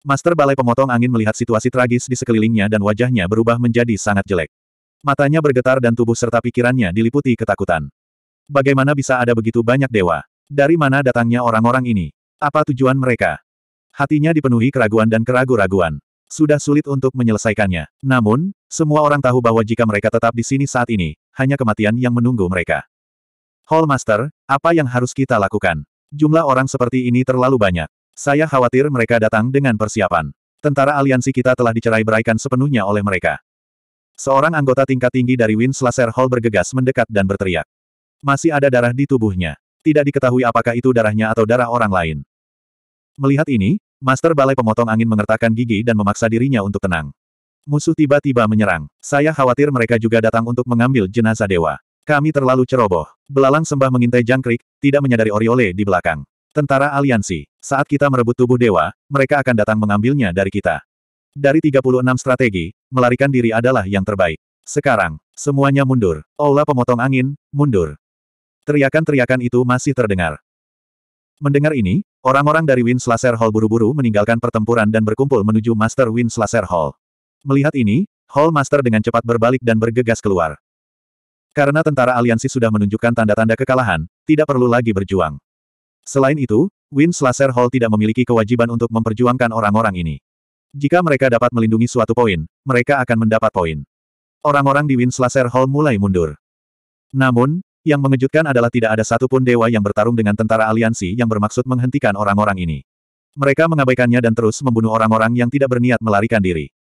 Master Balai Pemotong Angin melihat situasi tragis di sekelilingnya dan wajahnya berubah menjadi sangat jelek. Matanya bergetar dan tubuh serta pikirannya diliputi ketakutan. Bagaimana bisa ada begitu banyak dewa? Dari mana datangnya orang-orang ini? Apa tujuan mereka? Hatinya dipenuhi keraguan dan keragu-raguan. Sudah sulit untuk menyelesaikannya. Namun, semua orang tahu bahwa jika mereka tetap di sini saat ini, hanya kematian yang menunggu mereka. Hall Master, apa yang harus kita lakukan? Jumlah orang seperti ini terlalu banyak. Saya khawatir mereka datang dengan persiapan. Tentara aliansi kita telah dicerai beraikan sepenuhnya oleh mereka. Seorang anggota tingkat tinggi dari Winslaser Hall bergegas mendekat dan berteriak. Masih ada darah di tubuhnya. Tidak diketahui apakah itu darahnya atau darah orang lain. Melihat ini, Master Balai Pemotong Angin mengertakkan gigi dan memaksa dirinya untuk tenang. Musuh tiba-tiba menyerang. Saya khawatir mereka juga datang untuk mengambil jenazah dewa. Kami terlalu ceroboh. Belalang sembah mengintai jangkrik, tidak menyadari Oriole di belakang. Tentara aliansi. Saat kita merebut tubuh dewa, mereka akan datang mengambilnya dari kita. Dari 36 strategi, melarikan diri adalah yang terbaik. Sekarang, semuanya mundur. Aula pemotong angin, mundur. Teriakan-teriakan itu masih terdengar. Mendengar ini, orang-orang dari Slasher Hall buru-buru meninggalkan pertempuran dan berkumpul menuju Master Slasher Hall. Melihat ini, Hall Master dengan cepat berbalik dan bergegas keluar. Karena tentara aliansi sudah menunjukkan tanda-tanda kekalahan, tidak perlu lagi berjuang. Selain itu, Win Slasher Hall tidak memiliki kewajiban untuk memperjuangkan orang-orang ini. Jika mereka dapat melindungi suatu poin, mereka akan mendapat poin. Orang-orang di Win Slasher Hall mulai mundur. Namun, yang mengejutkan adalah tidak ada satupun dewa yang bertarung dengan tentara aliansi yang bermaksud menghentikan orang-orang ini. Mereka mengabaikannya dan terus membunuh orang-orang yang tidak berniat melarikan diri.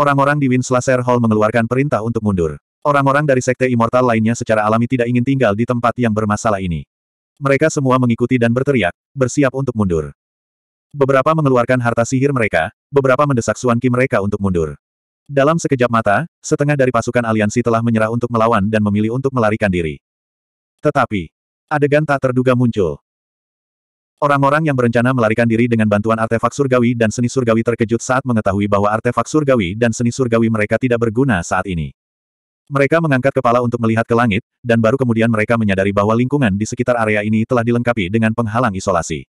Orang-orang di Slasher Hall mengeluarkan perintah untuk mundur. Orang-orang dari Sekte Immortal lainnya secara alami tidak ingin tinggal di tempat yang bermasalah ini. Mereka semua mengikuti dan berteriak, bersiap untuk mundur. Beberapa mengeluarkan harta sihir mereka, beberapa mendesak suanki mereka untuk mundur. Dalam sekejap mata, setengah dari pasukan aliansi telah menyerah untuk melawan dan memilih untuk melarikan diri. Tetapi, adegan tak terduga muncul. Orang-orang yang berencana melarikan diri dengan bantuan artefak surgawi dan seni surgawi terkejut saat mengetahui bahwa artefak surgawi dan seni surgawi mereka tidak berguna saat ini. Mereka mengangkat kepala untuk melihat ke langit, dan baru kemudian mereka menyadari bahwa lingkungan di sekitar area ini telah dilengkapi dengan penghalang isolasi.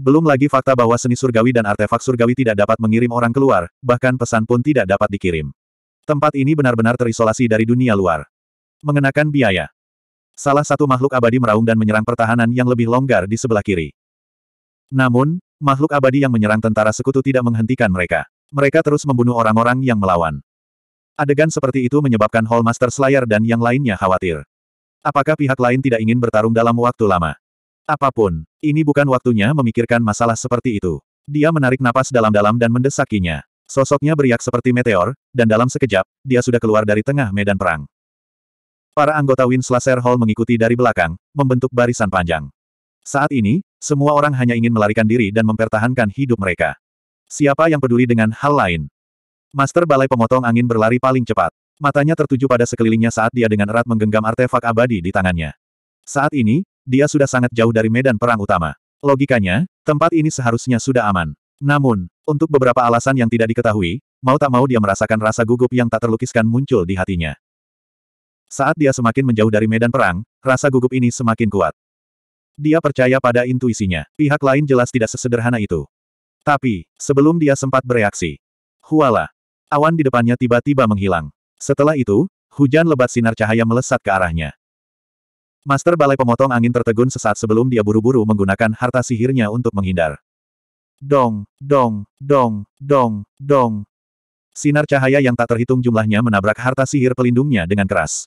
Belum lagi fakta bahwa seni surgawi dan artefak surgawi tidak dapat mengirim orang keluar, bahkan pesan pun tidak dapat dikirim. Tempat ini benar-benar terisolasi dari dunia luar. Mengenakan biaya. Salah satu makhluk abadi meraung dan menyerang pertahanan yang lebih longgar di sebelah kiri. Namun, makhluk abadi yang menyerang tentara sekutu tidak menghentikan mereka. Mereka terus membunuh orang-orang yang melawan. Adegan seperti itu menyebabkan Hallmaster Slayer dan yang lainnya khawatir. Apakah pihak lain tidak ingin bertarung dalam waktu lama? Apapun, ini bukan waktunya memikirkan masalah seperti itu. Dia menarik napas dalam-dalam dan mendesakinya. Sosoknya beriak seperti meteor, dan dalam sekejap, dia sudah keluar dari tengah medan perang. Para anggota Slasher Hall mengikuti dari belakang, membentuk barisan panjang. Saat ini, semua orang hanya ingin melarikan diri dan mempertahankan hidup mereka. Siapa yang peduli dengan hal lain? Master Balai Pemotong Angin berlari paling cepat. Matanya tertuju pada sekelilingnya saat dia dengan erat menggenggam artefak abadi di tangannya. Saat ini, dia sudah sangat jauh dari medan perang utama. Logikanya, tempat ini seharusnya sudah aman. Namun, untuk beberapa alasan yang tidak diketahui, mau tak mau dia merasakan rasa gugup yang tak terlukiskan muncul di hatinya. Saat dia semakin menjauh dari medan perang, rasa gugup ini semakin kuat. Dia percaya pada intuisinya. Pihak lain jelas tidak sesederhana itu. Tapi, sebelum dia sempat bereaksi, huala, Awan di depannya tiba-tiba menghilang. Setelah itu, hujan lebat sinar cahaya melesat ke arahnya. Master Balai Pemotong Angin tertegun sesaat sebelum dia buru-buru menggunakan harta sihirnya untuk menghindar. Dong, dong, dong, dong, dong. Sinar cahaya yang tak terhitung jumlahnya menabrak harta sihir pelindungnya dengan keras.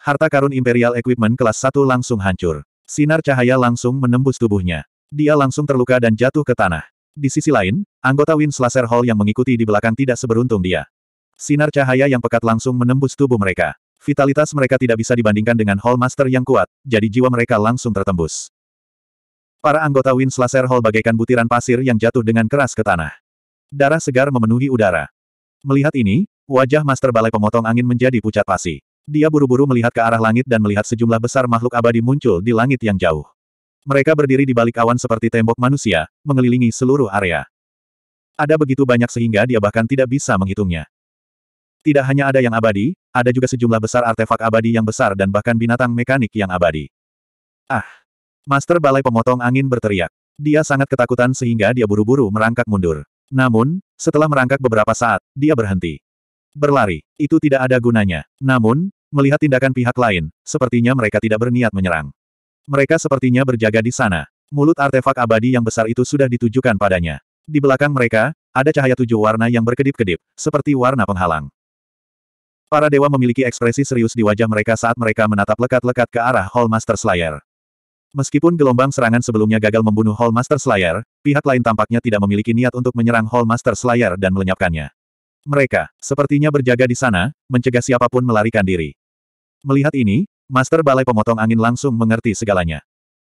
Harta karun Imperial Equipment kelas 1 langsung hancur. Sinar cahaya langsung menembus tubuhnya. Dia langsung terluka dan jatuh ke tanah. Di sisi lain, anggota Slasher Hall yang mengikuti di belakang tidak seberuntung dia. Sinar cahaya yang pekat langsung menembus tubuh mereka. Vitalitas mereka tidak bisa dibandingkan dengan Hall Master yang kuat, jadi jiwa mereka langsung tertembus. Para anggota Slasher Hall bagaikan butiran pasir yang jatuh dengan keras ke tanah. Darah segar memenuhi udara. Melihat ini, wajah Master Balai Pemotong Angin menjadi pucat pasi. Dia buru-buru melihat ke arah langit dan melihat sejumlah besar makhluk abadi muncul di langit yang jauh. Mereka berdiri di balik awan seperti tembok manusia, mengelilingi seluruh area. Ada begitu banyak sehingga dia bahkan tidak bisa menghitungnya. Tidak hanya ada yang abadi, ada juga sejumlah besar artefak abadi yang besar dan bahkan binatang mekanik yang abadi. Ah! Master Balai Pemotong Angin berteriak. Dia sangat ketakutan sehingga dia buru-buru merangkak mundur. Namun, setelah merangkak beberapa saat, dia berhenti. Berlari, itu tidak ada gunanya. Namun, melihat tindakan pihak lain, sepertinya mereka tidak berniat menyerang. Mereka sepertinya berjaga di sana. Mulut artefak abadi yang besar itu sudah ditujukan padanya. Di belakang mereka, ada cahaya tujuh warna yang berkedip-kedip, seperti warna penghalang. Para dewa memiliki ekspresi serius di wajah mereka saat mereka menatap lekat-lekat ke arah Hallmaster Slayer. Meskipun gelombang serangan sebelumnya gagal membunuh Hallmaster Slayer, pihak lain tampaknya tidak memiliki niat untuk menyerang Hallmaster Slayer dan melenyapkannya. Mereka, sepertinya berjaga di sana, mencegah siapapun melarikan diri. Melihat ini, Master Balai Pemotong Angin langsung mengerti segalanya.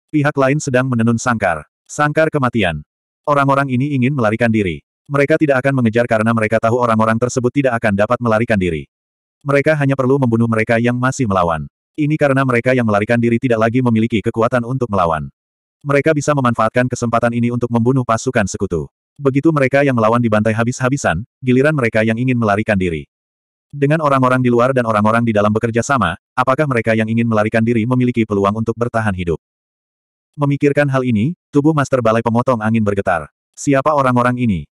Pihak lain sedang menenun sangkar. Sangkar kematian. Orang-orang ini ingin melarikan diri. Mereka tidak akan mengejar karena mereka tahu orang-orang tersebut tidak akan dapat melarikan diri. Mereka hanya perlu membunuh mereka yang masih melawan. Ini karena mereka yang melarikan diri tidak lagi memiliki kekuatan untuk melawan. Mereka bisa memanfaatkan kesempatan ini untuk membunuh pasukan sekutu. Begitu mereka yang melawan dibantai habis-habisan, giliran mereka yang ingin melarikan diri. Dengan orang-orang di luar dan orang-orang di dalam bekerja sama, apakah mereka yang ingin melarikan diri memiliki peluang untuk bertahan hidup? Memikirkan hal ini, tubuh Master Balai Pemotong Angin bergetar. Siapa orang-orang ini?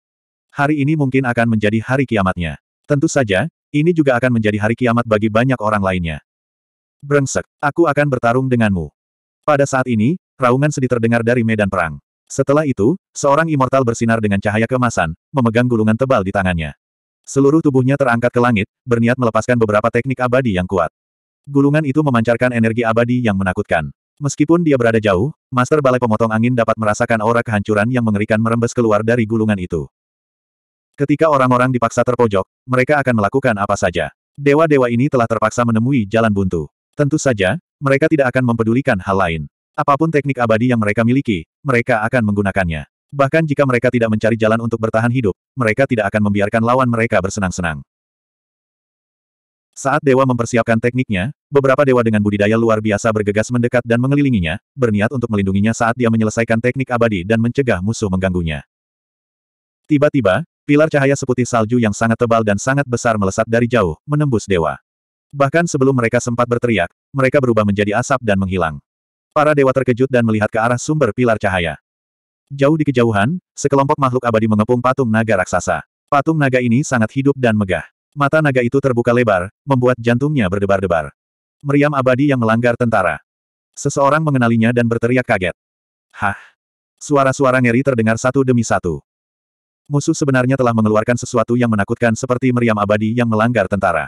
Hari ini mungkin akan menjadi hari kiamatnya. Tentu saja, ini juga akan menjadi hari kiamat bagi banyak orang lainnya. Brengsek, aku akan bertarung denganmu. Pada saat ini, raungan sedih terdengar dari medan perang. Setelah itu, seorang immortal bersinar dengan cahaya kemasan, memegang gulungan tebal di tangannya. Seluruh tubuhnya terangkat ke langit, berniat melepaskan beberapa teknik abadi yang kuat. Gulungan itu memancarkan energi abadi yang menakutkan. Meskipun dia berada jauh, Master Balai Pemotong Angin dapat merasakan aura kehancuran yang mengerikan merembes keluar dari gulungan itu. Ketika orang-orang dipaksa terpojok, mereka akan melakukan apa saja. Dewa-dewa ini telah terpaksa menemui jalan buntu. Tentu saja, mereka tidak akan mempedulikan hal lain. Apapun teknik abadi yang mereka miliki, mereka akan menggunakannya. Bahkan jika mereka tidak mencari jalan untuk bertahan hidup, mereka tidak akan membiarkan lawan mereka bersenang-senang. Saat dewa mempersiapkan tekniknya, beberapa dewa dengan budidaya luar biasa bergegas mendekat dan mengelilinginya, berniat untuk melindunginya saat dia menyelesaikan teknik abadi dan mencegah musuh mengganggunya. Tiba-tiba, pilar cahaya seputih salju yang sangat tebal dan sangat besar melesat dari jauh, menembus dewa. Bahkan sebelum mereka sempat berteriak, mereka berubah menjadi asap dan menghilang. Para dewa terkejut dan melihat ke arah sumber pilar cahaya. Jauh di kejauhan, sekelompok makhluk abadi mengepung patung naga raksasa. Patung naga ini sangat hidup dan megah. Mata naga itu terbuka lebar, membuat jantungnya berdebar-debar. Meriam abadi yang melanggar tentara. Seseorang mengenalinya dan berteriak kaget. Hah! Suara-suara ngeri terdengar satu demi satu. Musuh sebenarnya telah mengeluarkan sesuatu yang menakutkan seperti meriam abadi yang melanggar tentara.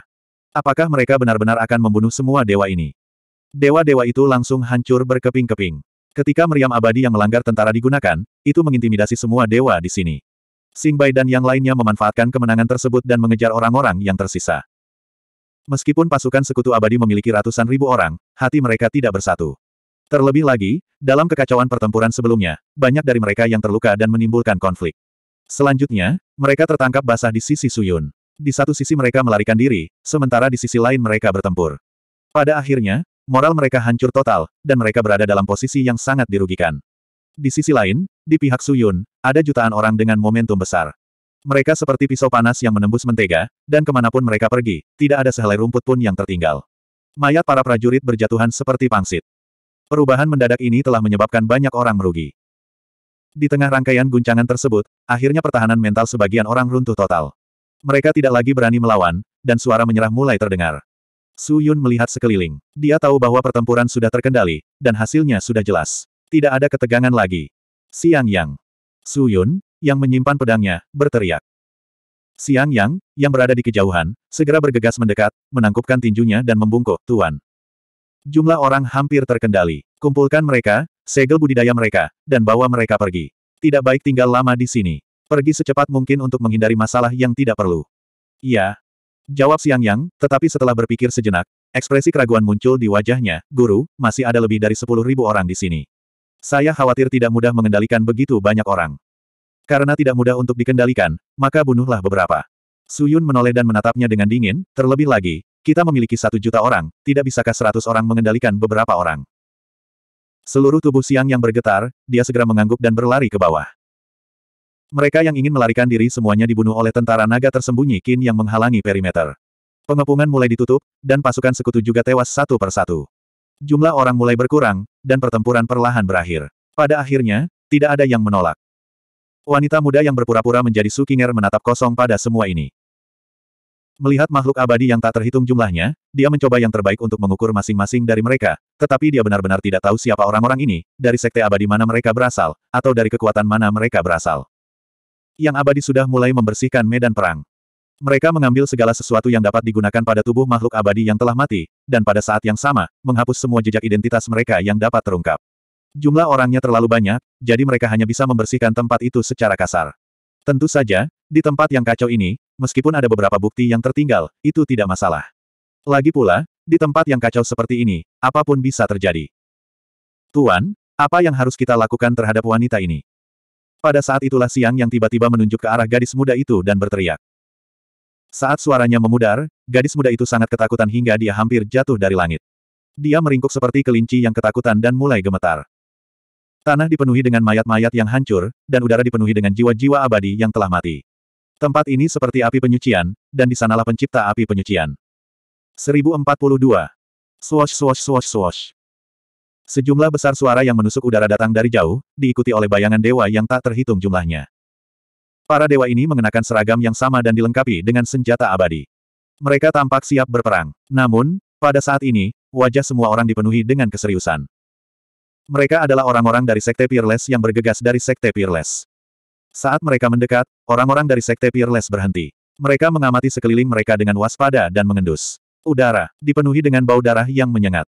Apakah mereka benar-benar akan membunuh semua dewa ini? Dewa-dewa itu langsung hancur berkeping-keping. Ketika meriam abadi yang melanggar tentara digunakan, itu mengintimidasi semua dewa di sini. Bai dan yang lainnya memanfaatkan kemenangan tersebut dan mengejar orang-orang yang tersisa. Meskipun pasukan sekutu abadi memiliki ratusan ribu orang, hati mereka tidak bersatu. Terlebih lagi, dalam kekacauan pertempuran sebelumnya, banyak dari mereka yang terluka dan menimbulkan konflik. Selanjutnya, mereka tertangkap basah di sisi Suyun. Di satu sisi mereka melarikan diri, sementara di sisi lain mereka bertempur. Pada akhirnya, moral mereka hancur total, dan mereka berada dalam posisi yang sangat dirugikan. Di sisi lain, di pihak Suyun, ada jutaan orang dengan momentum besar. Mereka seperti pisau panas yang menembus mentega, dan kemanapun mereka pergi, tidak ada sehelai rumput pun yang tertinggal. Mayat para prajurit berjatuhan seperti pangsit. Perubahan mendadak ini telah menyebabkan banyak orang merugi. Di tengah rangkaian guncangan tersebut, akhirnya pertahanan mental sebagian orang runtuh total. Mereka tidak lagi berani melawan, dan suara menyerah mulai terdengar. Su Yun melihat sekeliling. Dia tahu bahwa pertempuran sudah terkendali, dan hasilnya sudah jelas. Tidak ada ketegangan lagi. Siang Yang. Su Yun, yang menyimpan pedangnya, berteriak. Siang Yang, yang berada di kejauhan, segera bergegas mendekat, menangkupkan tinjunya dan membungkuk, Tuan. Jumlah orang hampir terkendali. Kumpulkan mereka, segel budidaya mereka, dan bawa mereka pergi. Tidak baik tinggal lama di sini. Pergi secepat mungkin untuk menghindari masalah yang tidak perlu. Iya, Jawab Siang Yang, tetapi setelah berpikir sejenak, ekspresi keraguan muncul di wajahnya, Guru, masih ada lebih dari sepuluh ribu orang di sini. Saya khawatir tidak mudah mengendalikan begitu banyak orang. Karena tidak mudah untuk dikendalikan, maka bunuhlah beberapa. Suyun menoleh dan menatapnya dengan dingin, terlebih lagi, kita memiliki satu juta orang, tidak bisakah seratus orang mengendalikan beberapa orang. Seluruh tubuh Siang yang bergetar, dia segera mengangguk dan berlari ke bawah. Mereka yang ingin melarikan diri semuanya dibunuh oleh tentara naga tersembunyi Qin yang menghalangi perimeter. Pengepungan mulai ditutup, dan pasukan sekutu juga tewas satu persatu. Jumlah orang mulai berkurang, dan pertempuran perlahan berakhir. Pada akhirnya, tidak ada yang menolak. Wanita muda yang berpura-pura menjadi Sukinger menatap kosong pada semua ini. Melihat makhluk abadi yang tak terhitung jumlahnya, dia mencoba yang terbaik untuk mengukur masing-masing dari mereka, tetapi dia benar-benar tidak tahu siapa orang-orang ini, dari sekte abadi mana mereka berasal, atau dari kekuatan mana mereka berasal. Yang abadi sudah mulai membersihkan medan perang. Mereka mengambil segala sesuatu yang dapat digunakan pada tubuh makhluk abadi yang telah mati, dan pada saat yang sama, menghapus semua jejak identitas mereka yang dapat terungkap. Jumlah orangnya terlalu banyak, jadi mereka hanya bisa membersihkan tempat itu secara kasar. Tentu saja, di tempat yang kacau ini, meskipun ada beberapa bukti yang tertinggal, itu tidak masalah. Lagi pula, di tempat yang kacau seperti ini, apapun bisa terjadi. Tuan, apa yang harus kita lakukan terhadap wanita ini? Pada saat itulah Siang yang tiba-tiba menunjuk ke arah gadis muda itu dan berteriak. Saat suaranya memudar, gadis muda itu sangat ketakutan hingga dia hampir jatuh dari langit. Dia meringkuk seperti kelinci yang ketakutan dan mulai gemetar. Tanah dipenuhi dengan mayat-mayat yang hancur, dan udara dipenuhi dengan jiwa-jiwa abadi yang telah mati. Tempat ini seperti api penyucian, dan di sanalah pencipta api penyucian. 1042. Swash swash swash swash. Sejumlah besar suara yang menusuk udara datang dari jauh, diikuti oleh bayangan dewa yang tak terhitung jumlahnya. Para dewa ini mengenakan seragam yang sama dan dilengkapi dengan senjata abadi. Mereka tampak siap berperang. Namun, pada saat ini, wajah semua orang dipenuhi dengan keseriusan. Mereka adalah orang-orang dari Sekte Peerless yang bergegas dari Sekte Peerless. Saat mereka mendekat, orang-orang dari Sekte Peerless berhenti. Mereka mengamati sekeliling mereka dengan waspada dan mengendus. Udara dipenuhi dengan bau darah yang menyengat.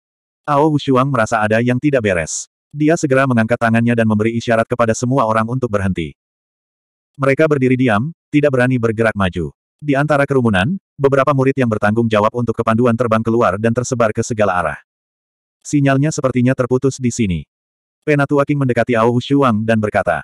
Ao Hushuang merasa ada yang tidak beres. Dia segera mengangkat tangannya dan memberi isyarat kepada semua orang untuk berhenti. Mereka berdiri diam, tidak berani bergerak maju. Di antara kerumunan, beberapa murid yang bertanggung jawab untuk kepanduan terbang keluar dan tersebar ke segala arah. Sinyalnya sepertinya terputus di sini. Penatua King mendekati Ao Hushuang dan berkata,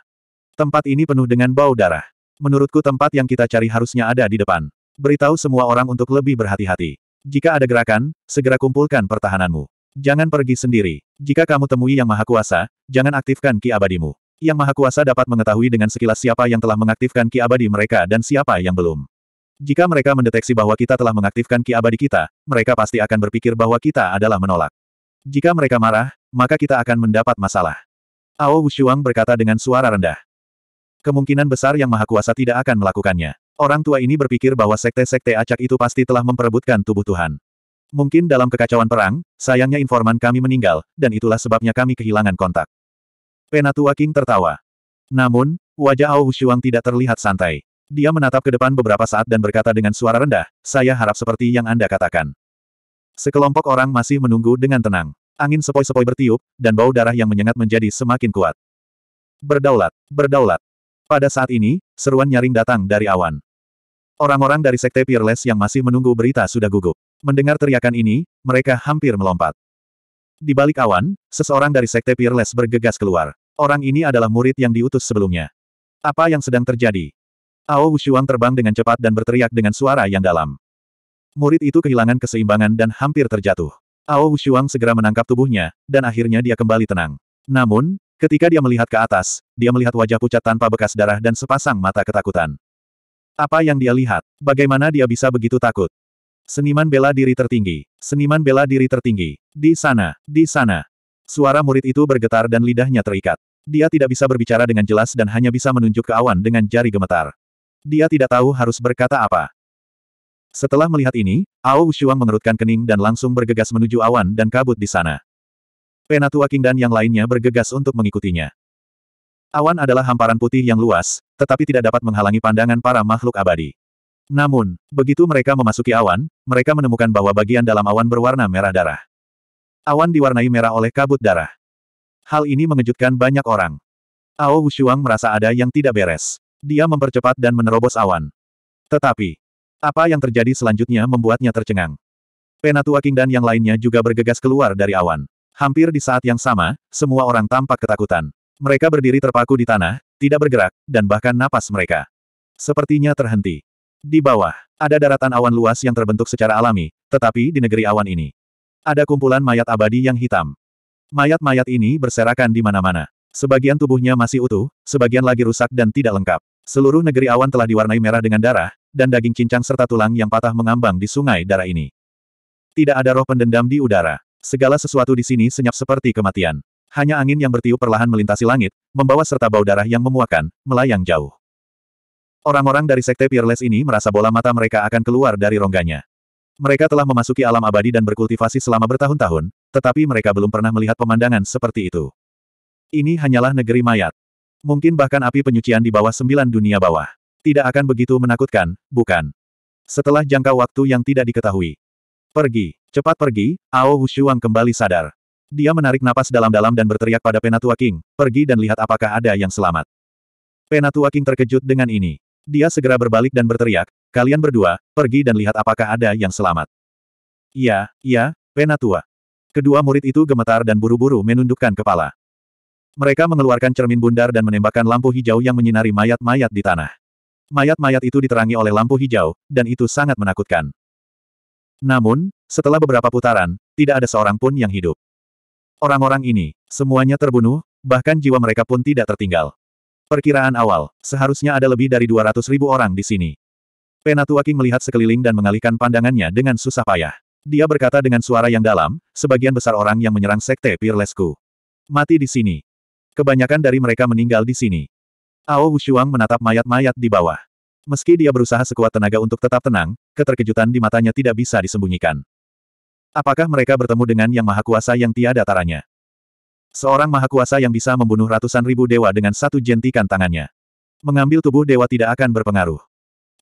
Tempat ini penuh dengan bau darah. Menurutku tempat yang kita cari harusnya ada di depan. Beritahu semua orang untuk lebih berhati-hati. Jika ada gerakan, segera kumpulkan pertahananmu. Jangan pergi sendiri. Jika kamu temui Yang Maha Kuasa, jangan aktifkan ki abadimu. Yang Maha Kuasa dapat mengetahui dengan sekilas siapa yang telah mengaktifkan ki abadi mereka dan siapa yang belum. Jika mereka mendeteksi bahwa kita telah mengaktifkan ki abadi kita, mereka pasti akan berpikir bahwa kita adalah menolak. Jika mereka marah, maka kita akan mendapat masalah. Ao Wushuang berkata dengan suara rendah. Kemungkinan besar Yang Maha Kuasa tidak akan melakukannya. Orang tua ini berpikir bahwa sekte-sekte acak itu pasti telah memperebutkan tubuh Tuhan. Mungkin dalam kekacauan perang, sayangnya informan kami meninggal, dan itulah sebabnya kami kehilangan kontak. Penatua King tertawa. Namun, wajah Ao Hushuang tidak terlihat santai. Dia menatap ke depan beberapa saat dan berkata dengan suara rendah, saya harap seperti yang Anda katakan. Sekelompok orang masih menunggu dengan tenang. Angin sepoi-sepoi bertiup, dan bau darah yang menyengat menjadi semakin kuat. Berdaulat, berdaulat. Pada saat ini, seruan nyaring datang dari awan. Orang-orang dari Sekte Peerless yang masih menunggu berita sudah gugup. Mendengar teriakan ini, mereka hampir melompat. Di balik awan, seseorang dari Sekte Peerless bergegas keluar. Orang ini adalah murid yang diutus sebelumnya. Apa yang sedang terjadi? Ao Wushuang terbang dengan cepat dan berteriak dengan suara yang dalam. Murid itu kehilangan keseimbangan dan hampir terjatuh. Ao Wushuang segera menangkap tubuhnya, dan akhirnya dia kembali tenang. Namun, ketika dia melihat ke atas, dia melihat wajah pucat tanpa bekas darah dan sepasang mata ketakutan. Apa yang dia lihat? Bagaimana dia bisa begitu takut? Seniman bela diri tertinggi. Seniman bela diri tertinggi. Di sana, di sana. Suara murid itu bergetar dan lidahnya terikat. Dia tidak bisa berbicara dengan jelas dan hanya bisa menunjuk ke awan dengan jari gemetar. Dia tidak tahu harus berkata apa. Setelah melihat ini, Ao Wushuang mengerutkan kening dan langsung bergegas menuju awan dan kabut di sana. Penatua King dan yang lainnya bergegas untuk mengikutinya. Awan adalah hamparan putih yang luas, tetapi tidak dapat menghalangi pandangan para makhluk abadi. Namun, begitu mereka memasuki awan, mereka menemukan bahwa bagian dalam awan berwarna merah darah. Awan diwarnai merah oleh kabut darah. Hal ini mengejutkan banyak orang. Ao Wushuang merasa ada yang tidak beres. Dia mempercepat dan menerobos awan. Tetapi, apa yang terjadi selanjutnya membuatnya tercengang. Penatua King dan yang lainnya juga bergegas keluar dari awan. Hampir di saat yang sama, semua orang tampak ketakutan. Mereka berdiri terpaku di tanah, tidak bergerak, dan bahkan napas mereka. Sepertinya terhenti. Di bawah, ada daratan awan luas yang terbentuk secara alami, tetapi di negeri awan ini. Ada kumpulan mayat abadi yang hitam. Mayat-mayat ini berserakan di mana-mana. Sebagian tubuhnya masih utuh, sebagian lagi rusak dan tidak lengkap. Seluruh negeri awan telah diwarnai merah dengan darah, dan daging cincang serta tulang yang patah mengambang di sungai darah ini. Tidak ada roh pendendam di udara. Segala sesuatu di sini senyap seperti kematian. Hanya angin yang bertiup perlahan melintasi langit, membawa serta bau darah yang memuakan, melayang jauh. Orang-orang dari Sekte Peerless ini merasa bola mata mereka akan keluar dari rongganya. Mereka telah memasuki alam abadi dan berkultivasi selama bertahun-tahun, tetapi mereka belum pernah melihat pemandangan seperti itu. Ini hanyalah negeri mayat. Mungkin bahkan api penyucian di bawah sembilan dunia bawah. Tidak akan begitu menakutkan, bukan? Setelah jangka waktu yang tidak diketahui. Pergi, cepat pergi, Ao Hushuang kembali sadar. Dia menarik napas dalam-dalam dan berteriak pada Penatua King, pergi dan lihat apakah ada yang selamat. Penatua King terkejut dengan ini. Dia segera berbalik dan berteriak, kalian berdua, pergi dan lihat apakah ada yang selamat. "Ya, ya, Penatua. Kedua murid itu gemetar dan buru-buru menundukkan kepala. Mereka mengeluarkan cermin bundar dan menembakkan lampu hijau yang menyinari mayat-mayat di tanah. Mayat-mayat itu diterangi oleh lampu hijau, dan itu sangat menakutkan. Namun, setelah beberapa putaran, tidak ada seorang pun yang hidup. Orang-orang ini, semuanya terbunuh, bahkan jiwa mereka pun tidak tertinggal. Perkiraan awal, seharusnya ada lebih dari 200 ribu orang di sini. Penatua King melihat sekeliling dan mengalihkan pandangannya dengan susah payah. Dia berkata dengan suara yang dalam, sebagian besar orang yang menyerang sekte Pirlesku. Mati di sini. Kebanyakan dari mereka meninggal di sini. Ao Wushuang menatap mayat-mayat di bawah. Meski dia berusaha sekuat tenaga untuk tetap tenang, keterkejutan di matanya tidak bisa disembunyikan. Apakah mereka bertemu dengan Yang Maha Kuasa yang tiada taranya? Seorang mahakuasa yang bisa membunuh ratusan ribu dewa dengan satu jentikan tangannya. Mengambil tubuh dewa tidak akan berpengaruh.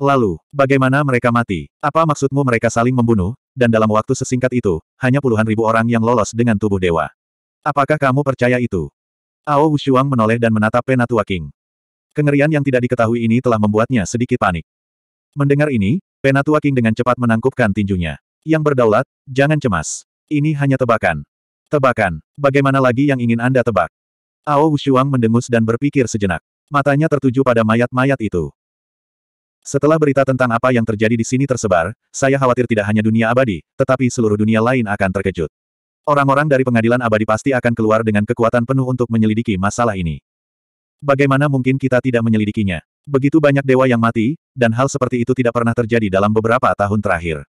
Lalu, bagaimana mereka mati? Apa maksudmu mereka saling membunuh, dan dalam waktu sesingkat itu, hanya puluhan ribu orang yang lolos dengan tubuh dewa? Apakah kamu percaya itu? Ao Wushuang menoleh dan menatap Penatua King. Kengerian yang tidak diketahui ini telah membuatnya sedikit panik. Mendengar ini, Penatua King dengan cepat menangkupkan tinjunya. Yang berdaulat, jangan cemas. Ini hanya tebakan. Tebakan. Bagaimana lagi yang ingin Anda tebak? Ao Wushuang mendengus dan berpikir sejenak. Matanya tertuju pada mayat-mayat itu. Setelah berita tentang apa yang terjadi di sini tersebar, saya khawatir tidak hanya dunia abadi, tetapi seluruh dunia lain akan terkejut. Orang-orang dari pengadilan abadi pasti akan keluar dengan kekuatan penuh untuk menyelidiki masalah ini. Bagaimana mungkin kita tidak menyelidikinya? Begitu banyak dewa yang mati, dan hal seperti itu tidak pernah terjadi dalam beberapa tahun terakhir.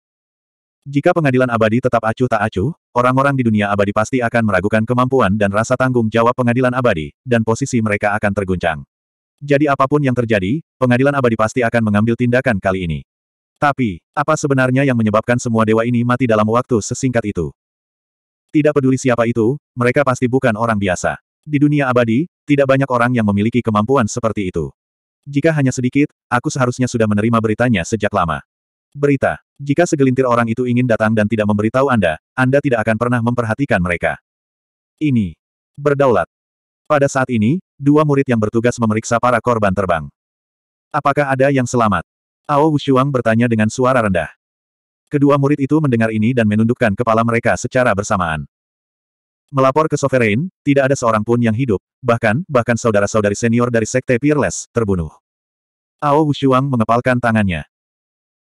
Jika pengadilan abadi tetap acuh tak acuh, orang-orang di dunia abadi pasti akan meragukan kemampuan dan rasa tanggung jawab pengadilan abadi, dan posisi mereka akan terguncang. Jadi apapun yang terjadi, pengadilan abadi pasti akan mengambil tindakan kali ini. Tapi, apa sebenarnya yang menyebabkan semua dewa ini mati dalam waktu sesingkat itu? Tidak peduli siapa itu, mereka pasti bukan orang biasa. Di dunia abadi, tidak banyak orang yang memiliki kemampuan seperti itu. Jika hanya sedikit, aku seharusnya sudah menerima beritanya sejak lama. Berita. Jika segelintir orang itu ingin datang dan tidak memberitahu Anda, Anda tidak akan pernah memperhatikan mereka. Ini berdaulat. Pada saat ini, dua murid yang bertugas memeriksa para korban terbang. Apakah ada yang selamat? Ao Wushuang bertanya dengan suara rendah. Kedua murid itu mendengar ini dan menundukkan kepala mereka secara bersamaan. Melapor ke Sovereign, tidak ada seorang pun yang hidup, bahkan, bahkan saudara-saudari senior dari Sekte Peerless, terbunuh. Ao Wushuang mengepalkan tangannya.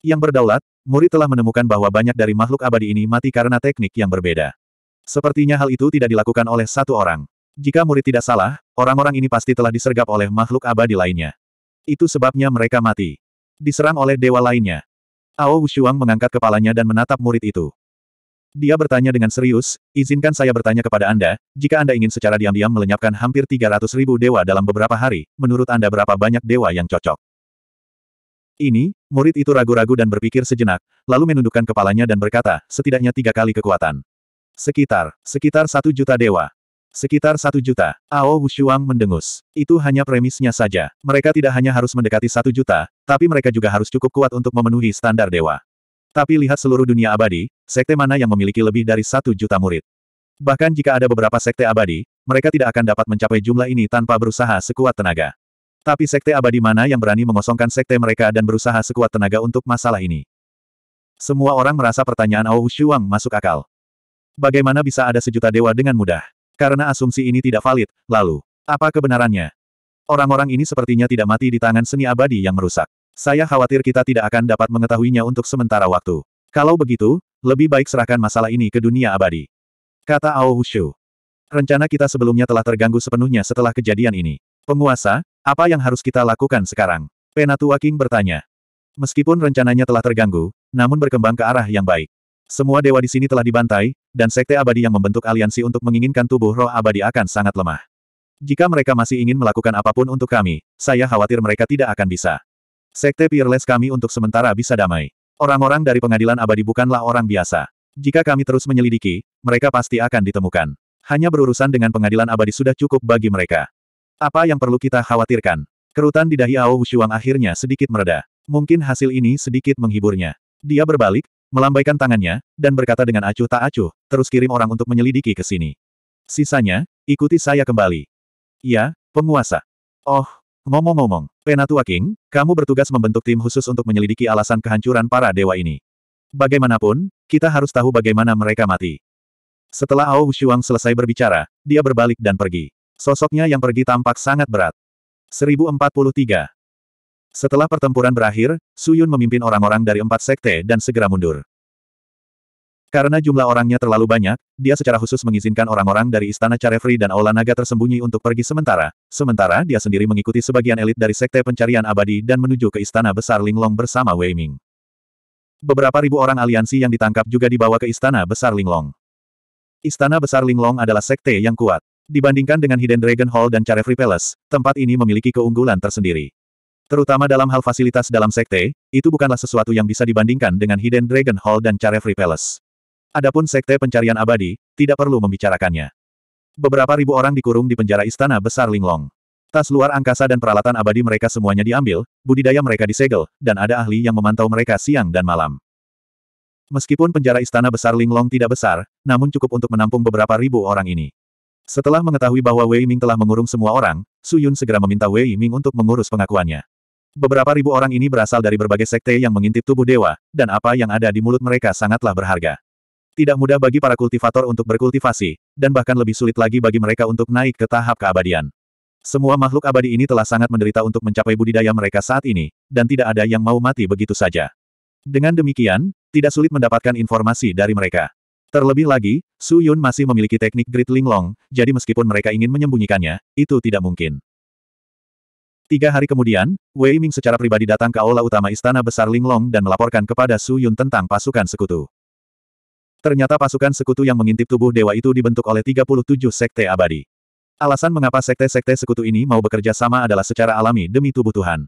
Yang berdaulat, Murid telah menemukan bahwa banyak dari makhluk abadi ini mati karena teknik yang berbeda. Sepertinya hal itu tidak dilakukan oleh satu orang. Jika murid tidak salah, orang-orang ini pasti telah disergap oleh makhluk abadi lainnya. Itu sebabnya mereka mati. Diserang oleh dewa lainnya. Ao Wushuang mengangkat kepalanya dan menatap murid itu. Dia bertanya dengan serius, izinkan saya bertanya kepada Anda, jika Anda ingin secara diam-diam melenyapkan hampir 300 ribu dewa dalam beberapa hari, menurut Anda berapa banyak dewa yang cocok? Ini, murid itu ragu-ragu dan berpikir sejenak, lalu menundukkan kepalanya dan berkata, setidaknya tiga kali kekuatan. Sekitar, sekitar satu juta dewa. Sekitar satu juta. Ao Wushuang mendengus. Itu hanya premisnya saja. Mereka tidak hanya harus mendekati satu juta, tapi mereka juga harus cukup kuat untuk memenuhi standar dewa. Tapi lihat seluruh dunia abadi, sekte mana yang memiliki lebih dari satu juta murid. Bahkan jika ada beberapa sekte abadi, mereka tidak akan dapat mencapai jumlah ini tanpa berusaha sekuat tenaga. Tapi sekte abadi mana yang berani mengosongkan sekte mereka dan berusaha sekuat tenaga untuk masalah ini? Semua orang merasa pertanyaan Ao Shuang masuk akal. Bagaimana bisa ada sejuta dewa dengan mudah? Karena asumsi ini tidak valid, lalu, apa kebenarannya? Orang-orang ini sepertinya tidak mati di tangan seni abadi yang merusak. Saya khawatir kita tidak akan dapat mengetahuinya untuk sementara waktu. Kalau begitu, lebih baik serahkan masalah ini ke dunia abadi. Kata Ao Hushu. Rencana kita sebelumnya telah terganggu sepenuhnya setelah kejadian ini. Penguasa, apa yang harus kita lakukan sekarang? Penatua King bertanya. Meskipun rencananya telah terganggu, namun berkembang ke arah yang baik. Semua dewa di sini telah dibantai, dan sekte abadi yang membentuk aliansi untuk menginginkan tubuh roh abadi akan sangat lemah. Jika mereka masih ingin melakukan apapun untuk kami, saya khawatir mereka tidak akan bisa. Sekte Peerless kami untuk sementara bisa damai. Orang-orang dari pengadilan abadi bukanlah orang biasa. Jika kami terus menyelidiki, mereka pasti akan ditemukan. Hanya berurusan dengan pengadilan abadi sudah cukup bagi mereka. Apa yang perlu kita khawatirkan? Kerutan di dahi Ao Wushuang akhirnya sedikit mereda. Mungkin hasil ini sedikit menghiburnya. Dia berbalik, melambaikan tangannya, dan berkata dengan acuh tak acuh, terus kirim orang untuk menyelidiki ke sini. Sisanya, ikuti saya kembali. Ya, penguasa. Oh, ngomong-ngomong, Penatua King, kamu bertugas membentuk tim khusus untuk menyelidiki alasan kehancuran para dewa ini. Bagaimanapun, kita harus tahu bagaimana mereka mati. Setelah Ao Wushuang selesai berbicara, dia berbalik dan pergi. Sosoknya yang pergi tampak sangat berat. 1043. Setelah pertempuran berakhir, Suyun memimpin orang-orang dari empat sekte dan segera mundur. Karena jumlah orangnya terlalu banyak, dia secara khusus mengizinkan orang-orang dari Istana Carefree dan Aula Naga tersembunyi untuk pergi sementara, sementara dia sendiri mengikuti sebagian elit dari Sekte Pencarian Abadi dan menuju ke Istana Besar Linglong bersama Wei Ming. Beberapa ribu orang aliansi yang ditangkap juga dibawa ke Istana Besar Linglong. Istana Besar Linglong adalah sekte yang kuat. Dibandingkan dengan Hidden Dragon Hall dan Carefree Palace, tempat ini memiliki keunggulan tersendiri. Terutama dalam hal fasilitas dalam sekte, itu bukanlah sesuatu yang bisa dibandingkan dengan Hidden Dragon Hall dan Carefree Palace. Adapun sekte pencarian abadi, tidak perlu membicarakannya. Beberapa ribu orang dikurung di penjara istana besar Linglong. Tas luar angkasa dan peralatan abadi mereka semuanya diambil, budidaya mereka disegel, dan ada ahli yang memantau mereka siang dan malam. Meskipun penjara istana besar Linglong tidak besar, namun cukup untuk menampung beberapa ribu orang ini. Setelah mengetahui bahwa Wei Ming telah mengurung semua orang, Su Yun segera meminta Wei Ming untuk mengurus pengakuannya. Beberapa ribu orang ini berasal dari berbagai sekte yang mengintip tubuh dewa, dan apa yang ada di mulut mereka sangatlah berharga. Tidak mudah bagi para kultivator untuk berkultivasi, dan bahkan lebih sulit lagi bagi mereka untuk naik ke tahap keabadian. Semua makhluk abadi ini telah sangat menderita untuk mencapai budidaya mereka saat ini, dan tidak ada yang mau mati begitu saja. Dengan demikian, tidak sulit mendapatkan informasi dari mereka. Terlebih lagi, Su Yun masih memiliki teknik Great Linglong, jadi meskipun mereka ingin menyembunyikannya, itu tidak mungkin. Tiga hari kemudian, Wei Ming secara pribadi datang ke aula utama Istana Besar Linglong dan melaporkan kepada Su Yun tentang pasukan sekutu. Ternyata pasukan sekutu yang mengintip tubuh dewa itu dibentuk oleh 37 sekte abadi. Alasan mengapa sekte-sekte sekutu ini mau bekerja sama adalah secara alami demi tubuh Tuhan.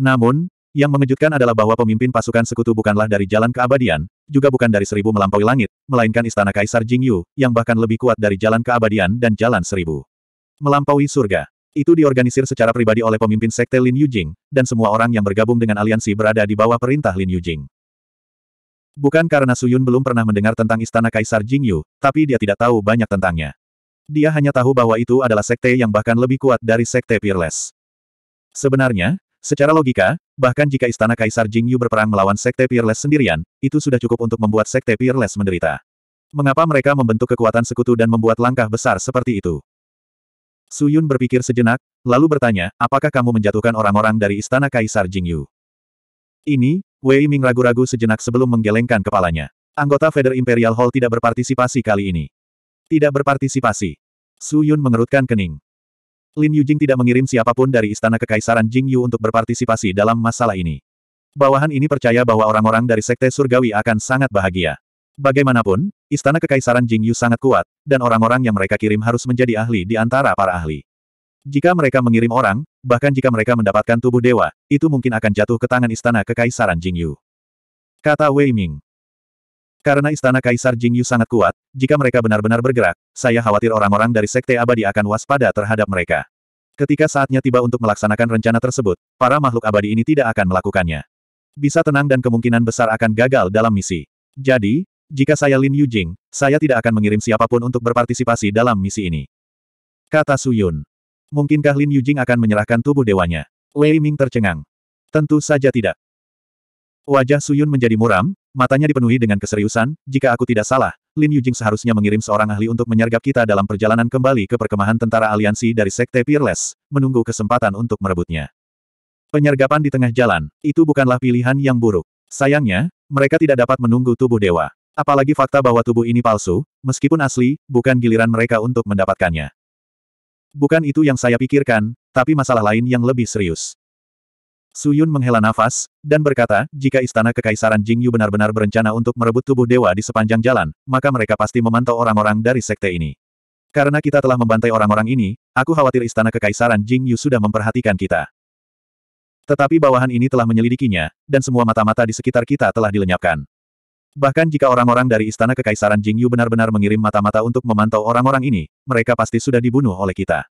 Namun, yang mengejutkan adalah bahwa pemimpin pasukan sekutu bukanlah dari jalan keabadian, juga bukan dari seribu melampaui langit, melainkan istana Kaisar Jingyu, yang bahkan lebih kuat dari jalan keabadian dan jalan seribu. Melampaui surga. Itu diorganisir secara pribadi oleh pemimpin sekte Lin Yujing, dan semua orang yang bergabung dengan aliansi berada di bawah perintah Lin Yujing. Bukan karena Suyun belum pernah mendengar tentang istana Kaisar Jingyu, tapi dia tidak tahu banyak tentangnya. Dia hanya tahu bahwa itu adalah sekte yang bahkan lebih kuat dari sekte Peerless. Sebenarnya, secara logika, Bahkan jika istana Kaisar Jingyu berperang melawan Sekte Peerless sendirian, itu sudah cukup untuk membuat Sekte Peerless menderita. Mengapa mereka membentuk kekuatan sekutu dan membuat langkah besar seperti itu? Su Yun berpikir sejenak, lalu bertanya, apakah kamu menjatuhkan orang-orang dari istana Kaisar Jingyu? Ini, Wei Ming ragu-ragu sejenak sebelum menggelengkan kepalanya. Anggota Feder Imperial Hall tidak berpartisipasi kali ini. Tidak berpartisipasi. Su Yun mengerutkan kening. Lin Yujing tidak mengirim siapapun dari Istana Kekaisaran Jing Yu untuk berpartisipasi dalam masalah ini. Bawahan ini percaya bahwa orang-orang dari Sekte Surgawi akan sangat bahagia. Bagaimanapun, Istana Kekaisaran Jing Yu sangat kuat, dan orang-orang yang mereka kirim harus menjadi ahli di antara para ahli. Jika mereka mengirim orang, bahkan jika mereka mendapatkan tubuh dewa, itu mungkin akan jatuh ke tangan Istana Kekaisaran Jing Yu, Kata Wei Ming. Karena istana Kaisar Jingyu sangat kuat, jika mereka benar-benar bergerak, saya khawatir orang-orang dari Sekte Abadi akan waspada terhadap mereka. Ketika saatnya tiba untuk melaksanakan rencana tersebut, para makhluk abadi ini tidak akan melakukannya. Bisa tenang dan kemungkinan besar akan gagal dalam misi. Jadi, jika saya Lin Yu Jing, saya tidak akan mengirim siapapun untuk berpartisipasi dalam misi ini. Kata Su Yun. Mungkinkah Lin Yu Jing akan menyerahkan tubuh dewanya? Wei Ming tercengang. Tentu saja tidak. Wajah Suyun menjadi muram, matanya dipenuhi dengan keseriusan, jika aku tidak salah, Lin Yujing seharusnya mengirim seorang ahli untuk menyergap kita dalam perjalanan kembali ke perkemahan tentara aliansi dari Sekte Peerless, menunggu kesempatan untuk merebutnya. Penyergapan di tengah jalan, itu bukanlah pilihan yang buruk. Sayangnya, mereka tidak dapat menunggu tubuh dewa. Apalagi fakta bahwa tubuh ini palsu, meskipun asli, bukan giliran mereka untuk mendapatkannya. Bukan itu yang saya pikirkan, tapi masalah lain yang lebih serius. Su Yun menghela nafas, dan berkata, jika istana kekaisaran Jingyu benar-benar berencana untuk merebut tubuh dewa di sepanjang jalan, maka mereka pasti memantau orang-orang dari sekte ini. Karena kita telah membantai orang-orang ini, aku khawatir istana kekaisaran Jingyu sudah memperhatikan kita. Tetapi bawahan ini telah menyelidikinya, dan semua mata-mata di sekitar kita telah dilenyapkan. Bahkan jika orang-orang dari istana kekaisaran Jingyu benar-benar mengirim mata-mata untuk memantau orang-orang ini, mereka pasti sudah dibunuh oleh kita.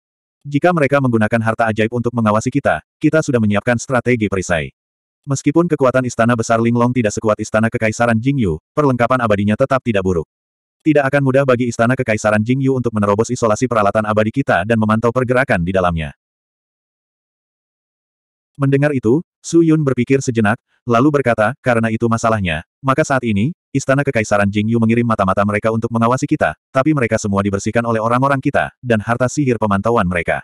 Jika mereka menggunakan harta ajaib untuk mengawasi kita, kita sudah menyiapkan strategi perisai. Meskipun kekuatan istana besar Linglong tidak sekuat istana kekaisaran Jingyu, perlengkapan abadinya tetap tidak buruk. Tidak akan mudah bagi istana kekaisaran Jingyu untuk menerobos isolasi peralatan abadi kita dan memantau pergerakan di dalamnya. Mendengar itu, Su Yun berpikir sejenak, lalu berkata, karena itu masalahnya, maka saat ini, Istana Kekaisaran Jingyu mengirim mata-mata mereka untuk mengawasi kita, tapi mereka semua dibersihkan oleh orang-orang kita, dan harta sihir pemantauan mereka.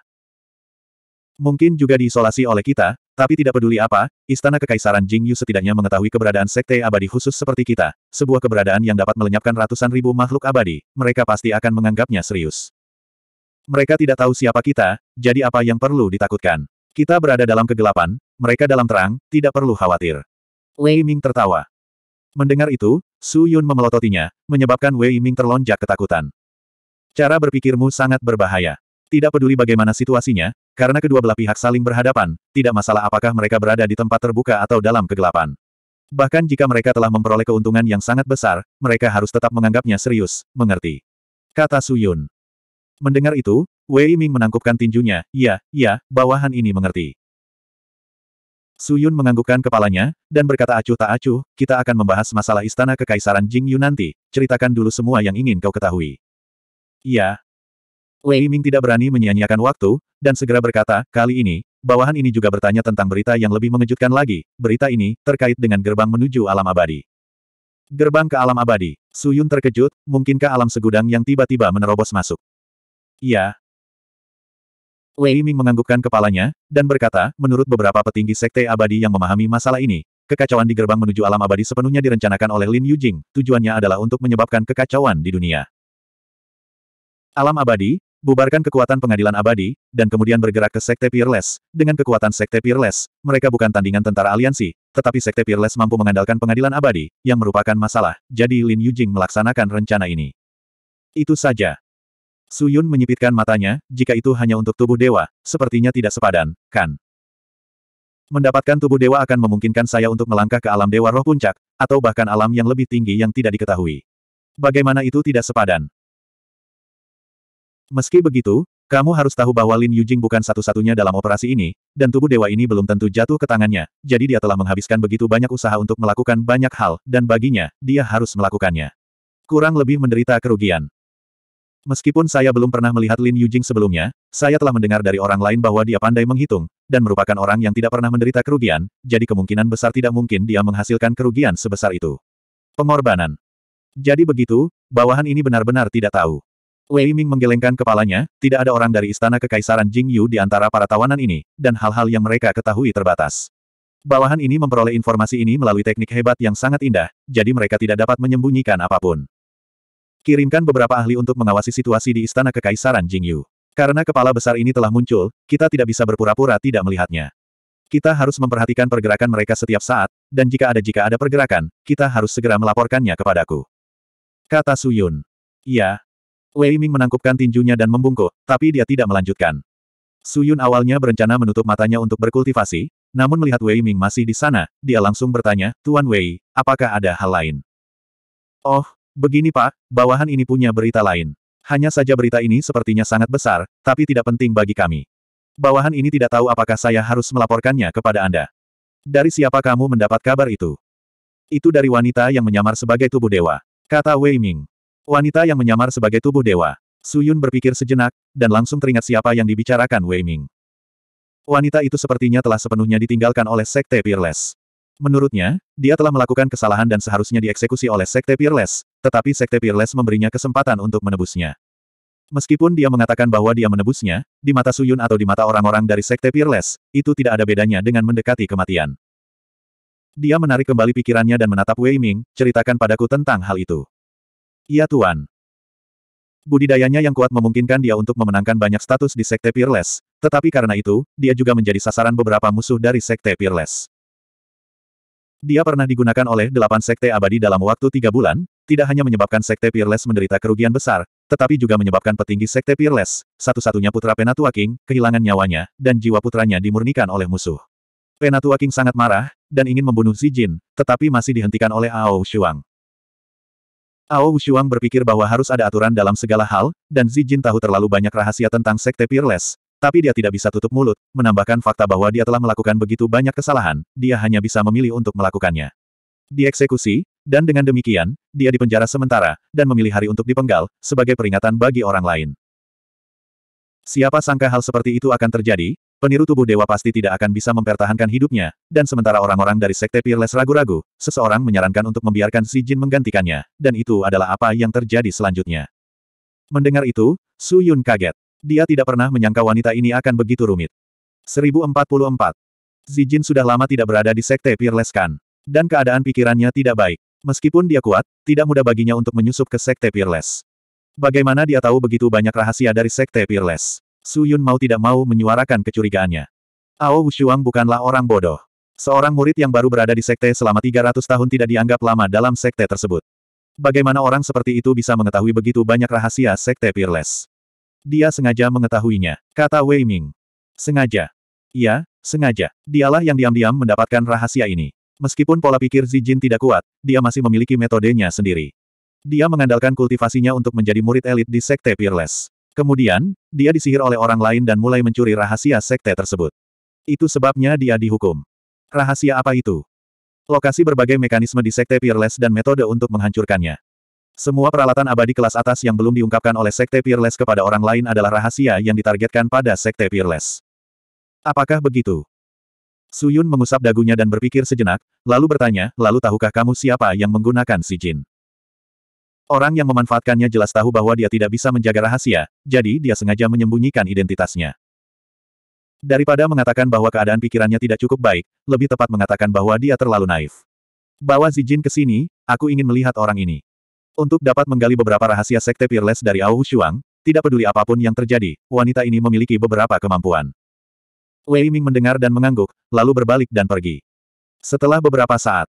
Mungkin juga diisolasi oleh kita, tapi tidak peduli apa, Istana Kekaisaran Jingyu setidaknya mengetahui keberadaan Sekte Abadi khusus seperti kita, sebuah keberadaan yang dapat melenyapkan ratusan ribu makhluk abadi, mereka pasti akan menganggapnya serius. Mereka tidak tahu siapa kita, jadi apa yang perlu ditakutkan. Kita berada dalam kegelapan, mereka dalam terang, tidak perlu khawatir. Wei Ming tertawa. Mendengar itu, Su Yun memelototinya, menyebabkan Wei Ming terlonjak ketakutan. Cara berpikirmu sangat berbahaya. Tidak peduli bagaimana situasinya, karena kedua belah pihak saling berhadapan, tidak masalah apakah mereka berada di tempat terbuka atau dalam kegelapan. Bahkan jika mereka telah memperoleh keuntungan yang sangat besar, mereka harus tetap menganggapnya serius, mengerti. Kata Su Yun. Mendengar itu, Wei Ming menangkupkan tinjunya, ya, ya, bawahan ini mengerti. Su Yun menganggukkan kepalanya, dan berkata acuh tak acuh, kita akan membahas masalah istana kekaisaran Jing Yu nanti, ceritakan dulu semua yang ingin kau ketahui. Iya. Wei Ming tidak berani menyia-nyiakan waktu, dan segera berkata, kali ini, bawahan ini juga bertanya tentang berita yang lebih mengejutkan lagi, berita ini, terkait dengan gerbang menuju alam abadi. Gerbang ke alam abadi. Su Yun terkejut, mungkinkah alam segudang yang tiba-tiba menerobos masuk? Iya. Wei Ming menganggukkan kepalanya, dan berkata, menurut beberapa petinggi Sekte Abadi yang memahami masalah ini, kekacauan di gerbang menuju alam abadi sepenuhnya direncanakan oleh Lin Yujing, tujuannya adalah untuk menyebabkan kekacauan di dunia. Alam abadi, bubarkan kekuatan pengadilan abadi, dan kemudian bergerak ke Sekte Peerless. Dengan kekuatan Sekte Peerless, mereka bukan tandingan tentara aliansi, tetapi Sekte Peerless mampu mengandalkan pengadilan abadi, yang merupakan masalah, jadi Lin Yujing melaksanakan rencana ini. Itu saja. Su Yun menyipitkan matanya, jika itu hanya untuk tubuh dewa, sepertinya tidak sepadan, kan? Mendapatkan tubuh dewa akan memungkinkan saya untuk melangkah ke alam dewa roh puncak, atau bahkan alam yang lebih tinggi yang tidak diketahui. Bagaimana itu tidak sepadan? Meski begitu, kamu harus tahu bahwa Lin Yujing bukan satu-satunya dalam operasi ini, dan tubuh dewa ini belum tentu jatuh ke tangannya, jadi dia telah menghabiskan begitu banyak usaha untuk melakukan banyak hal, dan baginya, dia harus melakukannya. Kurang lebih menderita kerugian. Meskipun saya belum pernah melihat Lin Yujing sebelumnya, saya telah mendengar dari orang lain bahwa dia pandai menghitung, dan merupakan orang yang tidak pernah menderita kerugian, jadi kemungkinan besar tidak mungkin dia menghasilkan kerugian sebesar itu. Pengorbanan. Jadi begitu, bawahan ini benar-benar tidak tahu. Wei Ming menggelengkan kepalanya, tidak ada orang dari istana kekaisaran Jing Yu di antara para tawanan ini, dan hal-hal yang mereka ketahui terbatas. Bawahan ini memperoleh informasi ini melalui teknik hebat yang sangat indah, jadi mereka tidak dapat menyembunyikan apapun. Kirimkan beberapa ahli untuk mengawasi situasi di Istana Kekaisaran Jingyu. Karena kepala besar ini telah muncul, kita tidak bisa berpura-pura tidak melihatnya. Kita harus memperhatikan pergerakan mereka setiap saat, dan jika ada jika ada pergerakan, kita harus segera melaporkannya kepadaku. Kata Suyun. Iya. Wei Ming menangkupkan tinjunya dan membungkuk, tapi dia tidak melanjutkan. Suyun awalnya berencana menutup matanya untuk berkultivasi, namun melihat Wei Ming masih di sana, dia langsung bertanya, Tuan Wei, apakah ada hal lain? Oh, Begini Pak, bawahan ini punya berita lain. Hanya saja berita ini sepertinya sangat besar, tapi tidak penting bagi kami. Bawahan ini tidak tahu apakah saya harus melaporkannya kepada Anda. Dari siapa kamu mendapat kabar itu? Itu dari wanita yang menyamar sebagai tubuh dewa. Kata Wei Ming. Wanita yang menyamar sebagai tubuh dewa. Su Yun berpikir sejenak, dan langsung teringat siapa yang dibicarakan Wei Ming. Wanita itu sepertinya telah sepenuhnya ditinggalkan oleh Sekte Peerless. Menurutnya, dia telah melakukan kesalahan dan seharusnya dieksekusi oleh Sekte Peerless, tetapi Sekte Peerless memberinya kesempatan untuk menebusnya. Meskipun dia mengatakan bahwa dia menebusnya, di mata Suyun atau di mata orang-orang dari Sekte Peerless, itu tidak ada bedanya dengan mendekati kematian. Dia menarik kembali pikirannya dan menatap Wei Ming, ceritakan padaku tentang hal itu. Iya Tuan. Budidayanya yang kuat memungkinkan dia untuk memenangkan banyak status di Sekte Peerless, tetapi karena itu, dia juga menjadi sasaran beberapa musuh dari Sekte Peerless. Dia pernah digunakan oleh delapan sekte abadi dalam waktu tiga bulan, tidak hanya menyebabkan sekte Peerless menderita kerugian besar, tetapi juga menyebabkan petinggi sekte Peerless, satu-satunya putra Penatua King, kehilangan nyawanya, dan jiwa putranya dimurnikan oleh musuh. Penatua King sangat marah, dan ingin membunuh Xi tetapi masih dihentikan oleh Ao Shuang. Ao Shuang berpikir bahwa harus ada aturan dalam segala hal, dan Xi tahu terlalu banyak rahasia tentang sekte Peerless, tapi dia tidak bisa tutup mulut, menambahkan fakta bahwa dia telah melakukan begitu banyak kesalahan, dia hanya bisa memilih untuk melakukannya. Dieksekusi, dan dengan demikian, dia dipenjara sementara, dan memilih hari untuk dipenggal, sebagai peringatan bagi orang lain. Siapa sangka hal seperti itu akan terjadi, peniru tubuh dewa pasti tidak akan bisa mempertahankan hidupnya, dan sementara orang-orang dari Sekte Peerless ragu-ragu, seseorang menyarankan untuk membiarkan si Jin menggantikannya, dan itu adalah apa yang terjadi selanjutnya. Mendengar itu, Su Yun kaget. Dia tidak pernah menyangka wanita ini akan begitu rumit. 1044. Zijin sudah lama tidak berada di Sekte Peerless Dan keadaan pikirannya tidak baik. Meskipun dia kuat, tidak mudah baginya untuk menyusup ke Sekte Peerless. Bagaimana dia tahu begitu banyak rahasia dari Sekte Peerless? Su Yun mau tidak mau menyuarakan kecurigaannya. Ao Wushuang bukanlah orang bodoh. Seorang murid yang baru berada di Sekte selama 300 tahun tidak dianggap lama dalam Sekte tersebut. Bagaimana orang seperti itu bisa mengetahui begitu banyak rahasia Sekte Peerless? Dia sengaja mengetahuinya, kata Wei Ming. Sengaja. Iya, sengaja. Dialah yang diam-diam mendapatkan rahasia ini. Meskipun pola pikir Zijin Jin tidak kuat, dia masih memiliki metodenya sendiri. Dia mengandalkan kultivasinya untuk menjadi murid elit di Sekte Peerless. Kemudian, dia disihir oleh orang lain dan mulai mencuri rahasia Sekte tersebut. Itu sebabnya dia dihukum. Rahasia apa itu? Lokasi berbagai mekanisme di Sekte Peerless dan metode untuk menghancurkannya. Semua peralatan abadi kelas atas yang belum diungkapkan oleh Sekte Peerless kepada orang lain adalah rahasia yang ditargetkan pada Sekte Peerless. Apakah begitu? Suyun mengusap dagunya dan berpikir sejenak, lalu bertanya, lalu tahukah kamu siapa yang menggunakan si jin? Orang yang memanfaatkannya jelas tahu bahwa dia tidak bisa menjaga rahasia, jadi dia sengaja menyembunyikan identitasnya. Daripada mengatakan bahwa keadaan pikirannya tidak cukup baik, lebih tepat mengatakan bahwa dia terlalu naif. Bawa si jin ke sini, aku ingin melihat orang ini. Untuk dapat menggali beberapa rahasia sekte Peerless dari Ao Shuang, tidak peduli apapun yang terjadi, wanita ini memiliki beberapa kemampuan. Wei Ming mendengar dan mengangguk, lalu berbalik dan pergi. Setelah beberapa saat,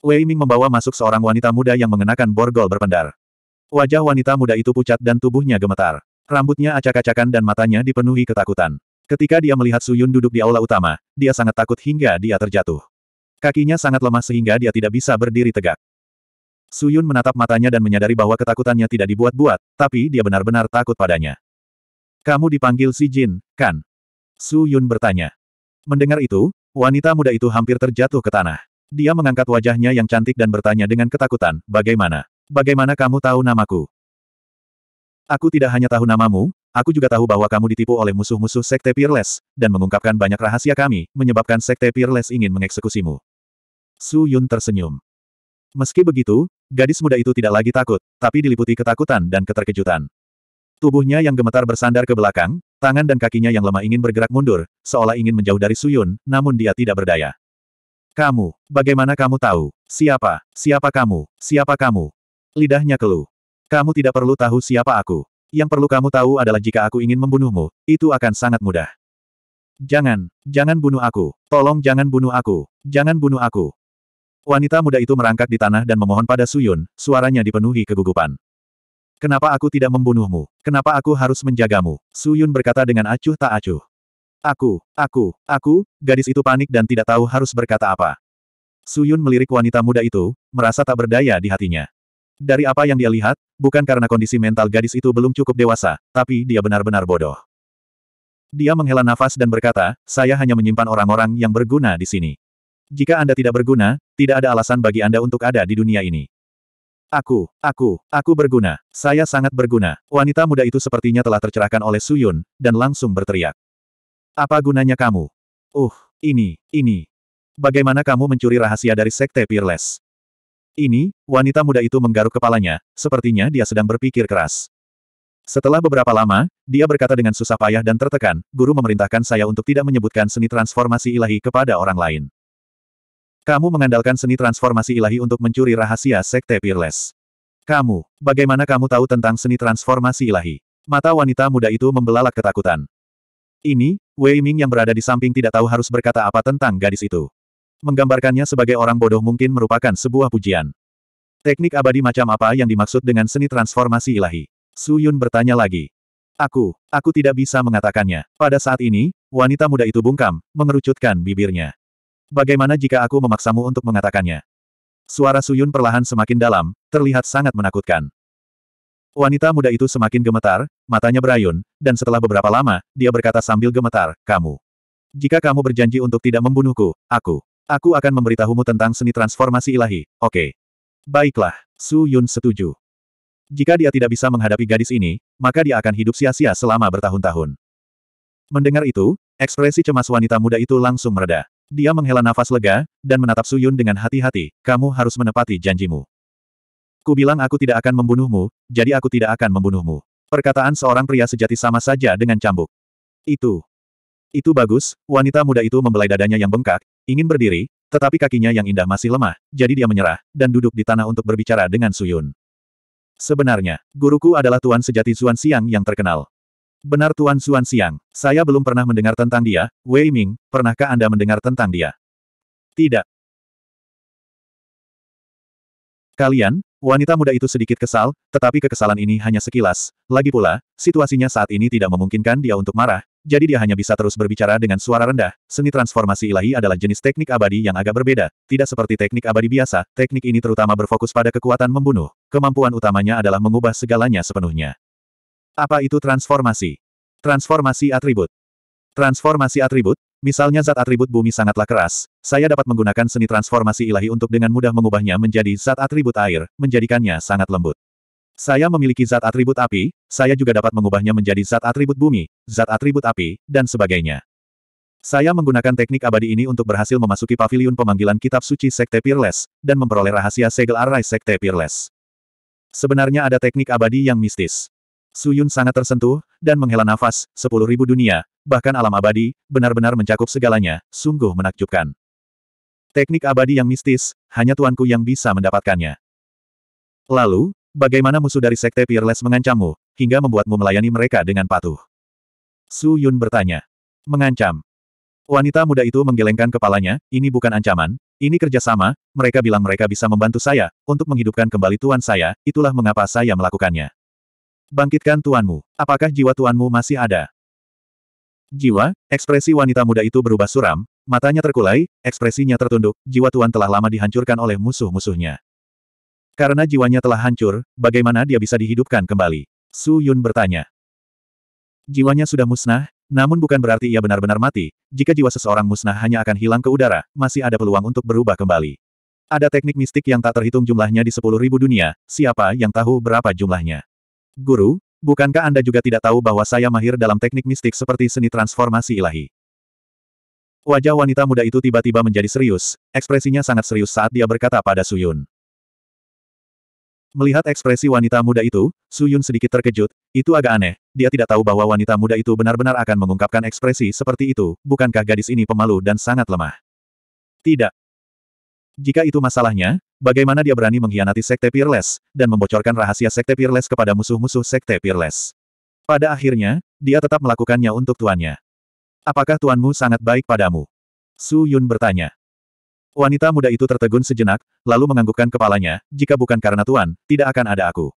Wei Ming membawa masuk seorang wanita muda yang mengenakan borgol berpendar. Wajah wanita muda itu pucat dan tubuhnya gemetar. Rambutnya acak-acakan dan matanya dipenuhi ketakutan. Ketika dia melihat Suyun duduk di aula utama, dia sangat takut hingga dia terjatuh. Kakinya sangat lemah sehingga dia tidak bisa berdiri tegak. Suyun menatap matanya dan menyadari bahwa ketakutannya tidak dibuat-buat, tapi dia benar-benar takut padanya. Kamu dipanggil si Jin, kan? Suyun bertanya. Mendengar itu, wanita muda itu hampir terjatuh ke tanah. Dia mengangkat wajahnya yang cantik dan bertanya dengan ketakutan, bagaimana? Bagaimana kamu tahu namaku? Aku tidak hanya tahu namamu, aku juga tahu bahwa kamu ditipu oleh musuh-musuh Sekte Peerless, dan mengungkapkan banyak rahasia kami, menyebabkan Sekte Peerless ingin mengeksekusimu. Su Yun tersenyum. Meski begitu, Gadis muda itu tidak lagi takut, tapi diliputi ketakutan dan keterkejutan. Tubuhnya yang gemetar bersandar ke belakang, tangan dan kakinya yang lemah ingin bergerak mundur, seolah ingin menjauh dari Suyun, namun dia tidak berdaya. Kamu, bagaimana kamu tahu? Siapa? Siapa kamu? Siapa kamu? Lidahnya keluh. Kamu tidak perlu tahu siapa aku. Yang perlu kamu tahu adalah jika aku ingin membunuhmu, itu akan sangat mudah. Jangan, jangan bunuh aku. Tolong jangan bunuh aku. Jangan bunuh aku. Wanita muda itu merangkak di tanah dan memohon pada Suyun, suaranya dipenuhi kegugupan. Kenapa aku tidak membunuhmu? Kenapa aku harus menjagamu? Suyun berkata dengan acuh tak acuh. Aku, aku, aku, gadis itu panik dan tidak tahu harus berkata apa. Suyun melirik wanita muda itu, merasa tak berdaya di hatinya. Dari apa yang dia lihat, bukan karena kondisi mental gadis itu belum cukup dewasa, tapi dia benar-benar bodoh. Dia menghela nafas dan berkata, saya hanya menyimpan orang-orang yang berguna di sini. Jika Anda tidak berguna, tidak ada alasan bagi Anda untuk ada di dunia ini. Aku, aku, aku berguna. Saya sangat berguna. Wanita muda itu sepertinya telah tercerahkan oleh Suyun, dan langsung berteriak. Apa gunanya kamu? Uh, ini, ini. Bagaimana kamu mencuri rahasia dari Sekte Peerless? Ini, wanita muda itu menggaruk kepalanya, sepertinya dia sedang berpikir keras. Setelah beberapa lama, dia berkata dengan susah payah dan tertekan, guru memerintahkan saya untuk tidak menyebutkan seni transformasi ilahi kepada orang lain. Kamu mengandalkan seni transformasi ilahi untuk mencuri rahasia Sekte Peerless. Kamu, bagaimana kamu tahu tentang seni transformasi ilahi? Mata wanita muda itu membelalak ketakutan. Ini, Wei Ming yang berada di samping tidak tahu harus berkata apa tentang gadis itu. Menggambarkannya sebagai orang bodoh mungkin merupakan sebuah pujian. Teknik abadi macam apa yang dimaksud dengan seni transformasi ilahi? Su Yun bertanya lagi. Aku, aku tidak bisa mengatakannya. Pada saat ini, wanita muda itu bungkam, mengerucutkan bibirnya. Bagaimana jika aku memaksamu untuk mengatakannya? Suara Suyun perlahan semakin dalam, terlihat sangat menakutkan. Wanita muda itu semakin gemetar, matanya berayun, dan setelah beberapa lama, dia berkata sambil gemetar, kamu. Jika kamu berjanji untuk tidak membunuhku, aku. Aku akan memberitahumu tentang seni transformasi ilahi, oke. Okay. Baiklah, Su Yun setuju. Jika dia tidak bisa menghadapi gadis ini, maka dia akan hidup sia-sia selama bertahun-tahun. Mendengar itu, ekspresi cemas wanita muda itu langsung meredah. Dia menghela nafas lega, dan menatap Suyun dengan hati-hati, kamu harus menepati janjimu. Ku bilang aku tidak akan membunuhmu, jadi aku tidak akan membunuhmu. Perkataan seorang pria sejati sama saja dengan cambuk. Itu. Itu bagus, wanita muda itu membelai dadanya yang bengkak, ingin berdiri, tetapi kakinya yang indah masih lemah, jadi dia menyerah, dan duduk di tanah untuk berbicara dengan Suyun. Sebenarnya, guruku adalah Tuan Sejati Zuan Siang yang terkenal. Benar Tuan Xuan Siang, saya belum pernah mendengar tentang dia, Wei Ming, pernahkah Anda mendengar tentang dia? Tidak. Kalian, wanita muda itu sedikit kesal, tetapi kekesalan ini hanya sekilas. Lagi pula, situasinya saat ini tidak memungkinkan dia untuk marah, jadi dia hanya bisa terus berbicara dengan suara rendah. Seni transformasi ilahi adalah jenis teknik abadi yang agak berbeda, tidak seperti teknik abadi biasa, teknik ini terutama berfokus pada kekuatan membunuh. Kemampuan utamanya adalah mengubah segalanya sepenuhnya. Apa itu transformasi? Transformasi atribut. Transformasi atribut, misalnya zat atribut bumi sangatlah keras, saya dapat menggunakan seni transformasi ilahi untuk dengan mudah mengubahnya menjadi zat atribut air, menjadikannya sangat lembut. Saya memiliki zat atribut api, saya juga dapat mengubahnya menjadi zat atribut bumi, zat atribut api, dan sebagainya. Saya menggunakan teknik abadi ini untuk berhasil memasuki pavilion pemanggilan kitab suci Sekte Peerless, dan memperoleh rahasia segel Arai Sekte Peerless. Sebenarnya ada teknik abadi yang mistis. Suyun sangat tersentuh, dan menghela nafas, sepuluh ribu dunia, bahkan alam abadi, benar-benar mencakup segalanya, sungguh menakjubkan. Teknik abadi yang mistis, hanya tuanku yang bisa mendapatkannya. Lalu, bagaimana musuh dari Sekte Peerless mengancammu, hingga membuatmu melayani mereka dengan patuh? Su Yun bertanya. Mengancam. Wanita muda itu menggelengkan kepalanya, ini bukan ancaman, ini kerjasama, mereka bilang mereka bisa membantu saya, untuk menghidupkan kembali tuan saya, itulah mengapa saya melakukannya. Bangkitkan tuanmu. Apakah jiwa tuanmu masih ada? Jiwa, ekspresi wanita muda itu berubah suram, matanya terkulai, ekspresinya tertunduk, jiwa tuan telah lama dihancurkan oleh musuh-musuhnya. Karena jiwanya telah hancur, bagaimana dia bisa dihidupkan kembali? Su Yun bertanya. Jiwanya sudah musnah, namun bukan berarti ia benar-benar mati, jika jiwa seseorang musnah hanya akan hilang ke udara, masih ada peluang untuk berubah kembali. Ada teknik mistik yang tak terhitung jumlahnya di sepuluh ribu dunia, siapa yang tahu berapa jumlahnya. Guru, bukankah Anda juga tidak tahu bahwa saya mahir dalam teknik mistik seperti seni transformasi ilahi? Wajah wanita muda itu tiba-tiba menjadi serius, ekspresinya sangat serius saat dia berkata pada Suyun. Melihat ekspresi wanita muda itu, Suyun sedikit terkejut, itu agak aneh, dia tidak tahu bahwa wanita muda itu benar-benar akan mengungkapkan ekspresi seperti itu, bukankah gadis ini pemalu dan sangat lemah? Tidak. Jika itu masalahnya, bagaimana dia berani mengkhianati Sekte Peerless, dan membocorkan rahasia Sekte Peerless kepada musuh-musuh Sekte Peerless. Pada akhirnya, dia tetap melakukannya untuk tuannya. Apakah tuanmu sangat baik padamu? Su Yun bertanya. Wanita muda itu tertegun sejenak, lalu menganggukkan kepalanya, jika bukan karena Tuan, tidak akan ada aku.